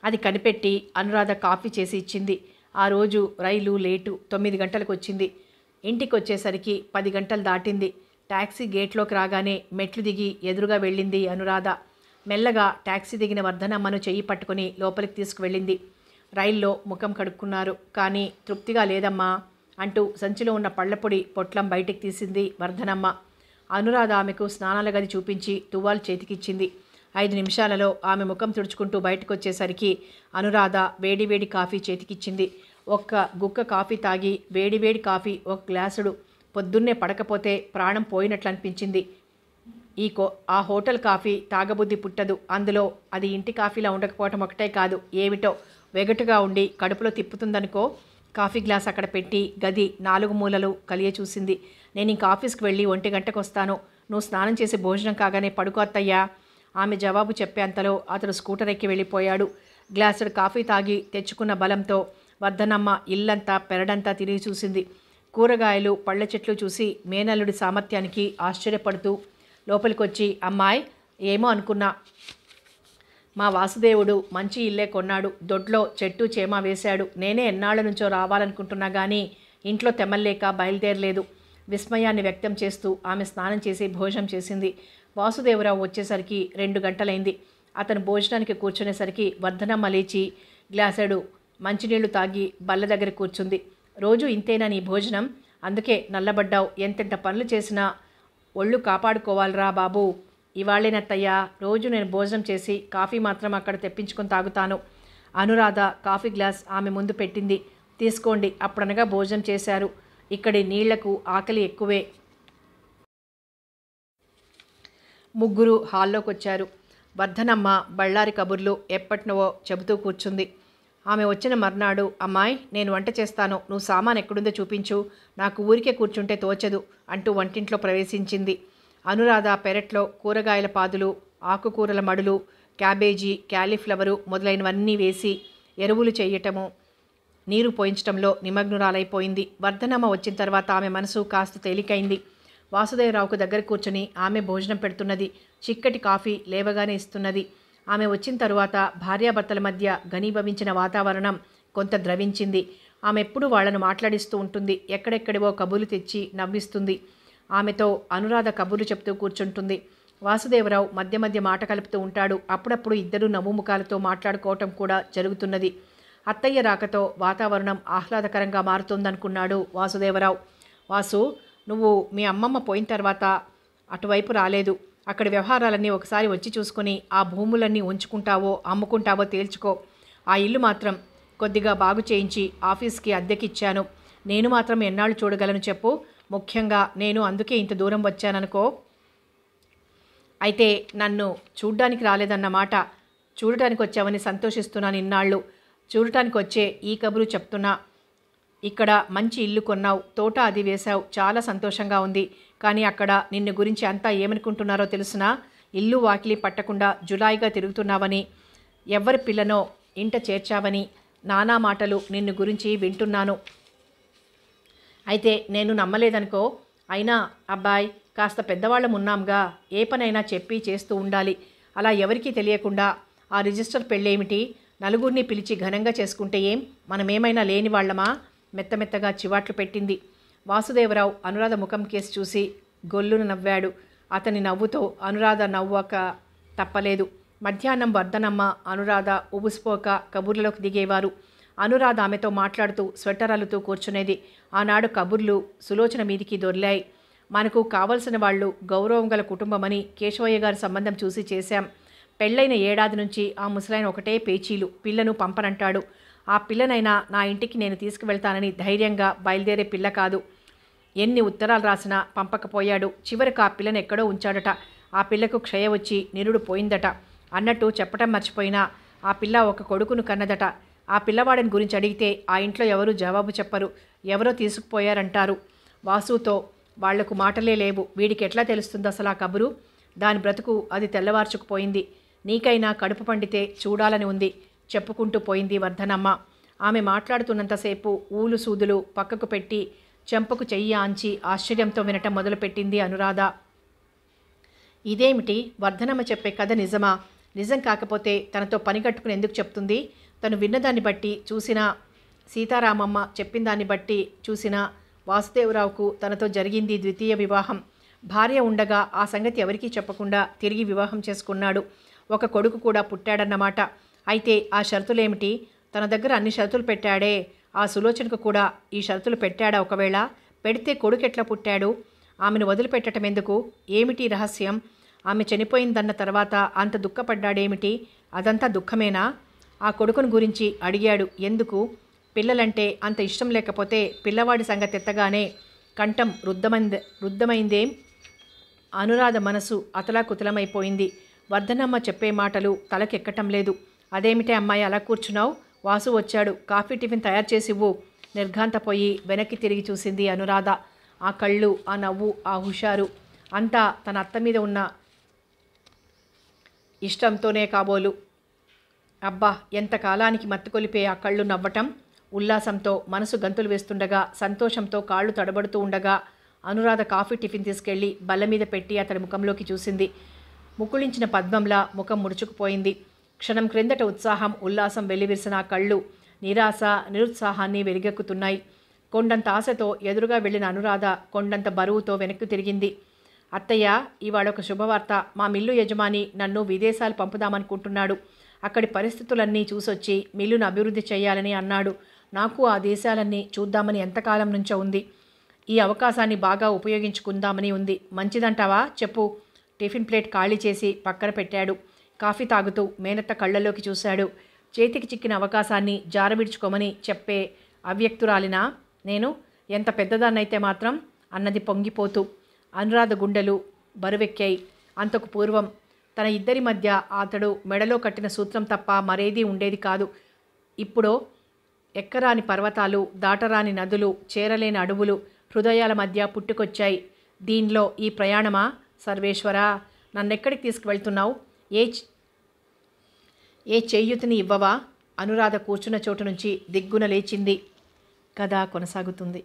అది కనిపెట్టి అనురాధ కాఫీ చేసి ఇచ్చింది ఆ రోజు రైలు లేటు తొమ్మిది గంటలకు వచ్చింది ఇంటికి వచ్చేసరికి పది గంటలు దాటింది ట్యాక్సీ గేట్లోకి రాగానే మెట్లు దిగి ఎదురుగా వెళ్ళింది అనురాధ మెల్లగా ట్యాక్సీ దిగిన వర్ధనమ్మను చెయ్యి పట్టుకుని లోపలికి తీసుకువెళ్ళింది రైల్లో ముఖం కడుక్కున్నారు కానీ తృప్తిగా లేదమ్మా అంటూ సంచిలో ఉన్న పళ్ళపొడి పొట్లం బయటికి తీసింది వర్ధనమ్మ అనురాధ ఆమెకు స్నానాల గది చూపించి తువ్వాలు చేతికిచ్చింది ఐదు నిమిషాలలో ఆమె ముఖం తుడుచుకుంటూ బయటకు వచ్చేసరికి అనురాధ వేడివేడి కాఫీ చేతికిచ్చింది ఒక్క గుక్క కాఫీ తాగి వేడివేడి కాఫీ ఒక గ్లాసుడు పొద్దున్నే పడకపోతే ప్రాణం పోయినట్లు అనిపించింది ఈ కో ఆ హోటల్ కాఫీ తాగబుద్ధి పుట్టదు అందులో అది ఇంటి కాఫీలా ఉండకపోవటం ఒకటే కాదు ఏమిటో వెగటుగా ఉండి కడుపులో తిప్పుతుందనుకో కాఫీ గ్లాస్ అక్కడ పెట్టి గది నాలుగు మూలలు కలియ చూసింది నేను ఇంక ఆఫీస్కి వెళ్ళి ఒంటి గంటకు వస్తాను నువ్వు స్నానం చేసి భోజనం కాగానే పడుకో అత్తయ్యా ఆమె జవాబు చెప్పేంతలో అతడు స్కూటర్ ఎక్కి వెళ్ళిపోయాడు గ్లాసుడు కాఫీ తాగి తెచ్చుకున్న బలంతో వర్ధనమ్మ ఇల్లంతా పెరడంతా తిరిగి చూసింది కూరగాయలు పళ్ళ చెట్లు చూసి మేనల్లుడి సామర్థ్యానికి ఆశ్చర్యపడుతూ లోపలికొచ్చి అమ్మాయి ఏమో అనుకున్నా మా వాసుదేవుడు మంచి ఇల్లే కొన్నాడు దొడ్లో చెట్టు చేమ వేశాడు నేనే ఎన్నాళ్ళ నుంచో రావాలనుకుంటున్నా కానీ ఇంట్లో తెమ్మల్లేక బయలుదేరలేదు విస్మయాన్ని వ్యక్తం చేస్తూ ఆమె స్నానం చేసి భోజనం చేసింది వాసుదేవరావు వచ్చేసరికి రెండు గంటలైంది అతను భోజనానికి కూర్చునేసరికి వర్ధనమ్మ లేచి గ్లాసెడు మంచినీళ్లు తాగి బల్ల దగ్గర కూర్చుంది రోజు ఇంతేనా నీ భోజనం అందుకే నల్లబడ్డావు ఎంతెంత పనులు చేసినా ఒళ్ళు కాపాడుకోవాలిరా బాబు ఇవాళేనత్తయ్యా రోజు నేను భోజనం చేసి కాఫీ మాత్రం అక్కడ తెప్పించుకొని తాగుతాను అనురాధ కాఫీ గ్లాస్ ఆమె ముందు పెట్టింది తీసుకోండి అప్పుడనగా భోజనం చేశారు ఇక్కడి నీళ్లకు ఆకలి ఎక్కువే ముగ్గురు హాల్లోకి వచ్చారు వర్ధనమ్మ బళ్ళారి కబుర్లు ఎప్పటినవో చెబుతూ కూర్చుంది ఆమె వచ్చిన మర్నాడు అమ్మాయి నేను వంట చేస్తాను నువ్వు సామాన్ ఎక్కడుందో చూపించు నాకు ఊరికే కూర్చుంటే తోచదు అంటూ వంటింట్లో ప్రవేశించింది అనురాధ పెరట్లో కూరగాయల పాదులు ఆకుకూరల మడులు క్యాబేజీ క్యాలీఫ్లవరు మొదలైనవన్నీ వేసి ఎరువులు చేయటము నీరు పోయించటంలో నిమగ్నురాలైపోయింది వర్ధనమ్మ వచ్చిన తర్వాత ఆమె మనసు కాస్త తేలికైంది వాసుదేవరావుకు దగ్గర కూర్చుని ఆమె భోజనం పెడుతున్నది చిక్కటి కాఫీ లేవగానే ఇస్తున్నది ఆమె వచ్చిన తరువాత భార్యాభర్తల మధ్య ఘనీభవించిన వాతావరణం కొంత ద్రవించింది ఆమె ఎప్పుడు వాళ్లను మాట్లాడిస్తూ ఉంటుంది ఎక్కడెక్కడివో కబుర్లు తెచ్చి నవ్విస్తుంది ఆమెతో అనురాధ కబుర్లు చెప్తూ కూర్చుంటుంది వాసుదేవరావు మధ్య మధ్య మాట కలుపుతూ ఉంటాడు అప్పుడప్పుడు ఇద్దరు నవ్వుముఖాలతో మాట్లాడుకోవటం కూడా జరుగుతున్నది అత్తయ్య రాకతో వాతావరణం ఆహ్లాదకరంగా మారుతుందనుకున్నాడు వాసుదేవరావు వాసు నువ్వు మీ అమ్మమ్మ పోయిన తర్వాత అటువైపు రాలేదు అక్కడ వ్యవహారాలన్నీ ఒకసారి వచ్చి చూసుకొని ఆ భూములన్నీ ఉంచుకుంటావో అమ్ముకుంటావో తేల్చుకో ఆ ఇల్లు మాత్రం కొద్దిగా బాగు చేయించి ఆఫీస్కి అద్దెకిచ్చాను నేను మాత్రం ఎన్నాళ్ళు చూడగలను చెప్పు ముఖ్యంగా నేను అందుకే ఇంత దూరం వచ్చాననుకో అయితే నన్ను చూడ్డానికి రాలేదన్నమాట చూడటానికి వచ్చావని సంతోషిస్తున్నాను ఇన్నాళ్ళు చూడటానికి వచ్చే ఈ కబురు చెప్తున్నా ఇక్కడ మంచి ఇల్లు కొన్నావు తోట అది వేశావు చాలా సంతోషంగా ఉంది కానీ అక్కడ నిన్ను గురించి అంతా ఏమనుకుంటున్నారో తెలిసినా ఇల్లు వాకిలి పట్టకుండా జులాయిగా తిరుగుతున్నావని ఎవరి పిల్లనో ఇంట చేర్చావని నానా మాటలు నిన్ను గురించి వింటున్నాను అయితే నేను నమ్మలేదనుకో అయినా అబ్బాయి కాస్త పెద్దవాళ్ళం ఉన్నాంగా ఏ పనైనా చెప్పి చేస్తూ ఉండాలి అలా ఎవరికీ తెలియకుండా ఆ రిజిస్టర్ పెళ్ళేమిటి నలుగురిని పిలిచి ఘనంగా చేసుకుంటే ఏం మనమేమైనా లేని వాళ్ళమా మెత్తమెత్తగా చివాట్లు పెట్టింది వాసుదేవరావు అనురాధ ముఖం కేసి చూసి గొల్లును నవ్వాడు అతని నవ్వుతో అనురాధ నవ్వక తప్పలేదు మధ్యాహ్నం వర్ధనమ్మ అనురాధ ఉబుసిపోక కబుర్లలోకి దిగేవారు అనురాధ ఆమెతో మాట్లాడుతూ స్వెటర్ అల్లుతూ కూర్చునేది ఆనాడు కబుర్లు సులోచన మీదికి దొర్లాయి మనకు కావలసిన వాళ్ళు గౌరవం గల కుటుంబమని కేశవయ్య గారి సంబంధం చూసి చేశాం పెళ్ళైన ఏడాది నుంచి ఆ ముసలైన ఒకటే పేచీలు పిల్లను పంపనంటాడు ఆ పిల్లనైనా నా ఇంటికి నేను తీసుకువెళ్తానని ధైర్యంగా బయలుదేరే పిల్ల కాదు ఎన్ని ఉత్తరాలు రాసినా పంపకపోయాడు చివరికి ఆ పిల్లను ఎక్కడో ఉంచాడట ఆ పిల్లకు క్షయ వచ్చి నిరుడు పోయిందట అన్నట్టు చెప్పటం మర్చిపోయినా ఆ పిల్ల ఒక కొడుకును కన్నదట ఆ పిల్లవాడిని గురించి అడిగితే ఆ ఇంట్లో ఎవరూ జవాబు చెప్పరు ఎవరో తీసుకుపోయారంటారు వాసుతో వాళ్లకు మాటలే లేవు వీడికి ఎట్లా తెలుస్తుంది అసలు ఆ కబురు దాని బ్రతుకు అది తెల్లవార్చుకుపోయింది నీకైనా కడుపు పండితే చూడాలని ఉంది చెప్పుకుంటూ పోయింది వర్ధనమ్మ ఆమె మాట్లాడుతున్నంతసేపు ఊలు సూదులు పక్కకు పెట్టి చెంపకు చెయ్యి ఆంచి ఆశ్చర్యంతో వినటం మొదలుపెట్టింది అనురాధ ఇదేమిటి వర్ధనమ్మ చెప్పే కథ నిజమా నిజం కాకపోతే తనతో పనిగట్టుకుని ఎందుకు చెప్తుంది తను విన్నదాన్ని బట్టి చూసిన సీతారామమ్మ చెప్పిన దాన్ని బట్టి చూసిన వాసుదేవరావుకు తనతో జరిగింది ద్వితీయ వివాహం భార్య ఉండగా ఆ సంగతి ఎవరికీ చెప్పకుండా తిరిగి వివాహం చేసుకున్నాడు ఒక కొడుకు కూడా పుట్టాడన్నమాట అయితే ఆ షరతులేమిటి తన దగ్గర అన్ని షరతులు పెట్టాడే ఆ సులోచనకు కూడా ఈ షరతులు పెట్టాడా ఒకవేళ పెడితే కొడుకెట్లా పుట్టాడు ఆమెను వదిలిపెట్టటం ఎందుకు ఏమిటి రహస్యం ఆమె చనిపోయిందన్న తర్వాత అంత దుఃఖపడ్డాడేమిటి అదంతా దుఃఖమేనా ఆ కొడుకును గురించి అడిగాడు ఎందుకు పిల్లలంటే అంత ఇష్టం లేకపోతే పిల్లవాడి సంగతి ఎత్తగానే కంఠం వృద్ధమైంది వృద్ధమైందేం అనురాధ మనసు అతలాకుతలమైపోయింది వర్ధనమ్మ చెప్పే మాటలు తలకెక్కటం లేదు అదేమిటే అమ్మాయి అలా కూర్చున్నావు వాసు వచ్చాడు కాఫీ టిఫిన్ తయారు చేసివ్వు నిర్ఘాంతపోయి వెనక్కి తిరిగి చూసింది అనురాధ ఆ కళ్ళు ఆ నవ్వు ఆ హుషారు అంతా తన అత్త మీద ఉన్న ఇష్టంతోనే కాబోలు అబ్బా ఎంతకాలానికి మత్తుకొలిపే ఆ కళ్ళు నవ్వటం ఉల్లాసంతో మనసు గంతులు వేస్తుండగా సంతోషంతో కాళ్ళు తడబడుతూ ఉండగా అనురాధ కాఫీ టిఫిన్ తీసుకెళ్లి బల్ల మీద పెట్టి అతడి ముఖంలోకి చూసింది ముకుళించిన పద్మంలా ముఖం ముడుచుకుపోయింది క్షణం క్రిందట ఉత్సాహం ఉల్లాసం వెలివిరిసిన కళ్ళు నిరాశ నిరుత్సాహాన్ని వెలిగెక్కుతున్నాయి కొండంత ఆశతో ఎదురుగా వెళ్ళిన అనురాధ కొండంత బరువుతో వెనక్కి తిరిగింది అత్తయ్య ఇవాళ ఒక శుభవార్త మా మిల్లు యజమాని నన్ను విదేశాలు పంపుదామనుకుంటున్నాడు అక్కడి పరిస్థితులన్నీ చూసొచ్చి మిల్లును అభివృద్ధి చేయాలని అన్నాడు నాకు ఆ దేశాలన్నీ చూద్దామని ఎంతకాలం నుంచో ఉంది ఈ అవకాశాన్ని బాగా ఉపయోగించుకుందామని ఉంది మంచిదంటావా చెప్పు టిఫిన్ ప్లేట్ ఖాళీ చేసి పక్కన పెట్టాడు కాఫీ తాగుతూ మేనత్త కళ్ళల్లోకి చూశాడు చేతికి చిక్కిన అవకాశాన్ని జారబిడ్చుకోమని చెప్పే అవ్యక్తురాలినా నేను ఎంత పెద్దదాన్నైతే మాత్రం అన్నది పొంగిపోతూ అనురాధ గుండెలు బరువెక్కాయి అంతకు పూర్వం తన ఇద్దరి మధ్య అతడు మెడలో కట్టిన సూత్రం తప్ప మరేదీ ఉండేది కాదు ఇప్పుడు ఎక్కరాని పర్వతాలు దాటరాని నదులు చేరలేని అడవులు హృదయాల మధ్య పుట్టుకొచ్చాయి దీనిలో ఈ ప్రయాణమా సర్వేశ్వర నన్నెక్కడికి తీసుకువెళ్తున్నావు ఏ ఏ చేయుతిని ఇవ్వవా అనురాధ కూర్చున్న చోటు నుంచి దిగ్గున లేచింది కథ కొనసాగుతుంది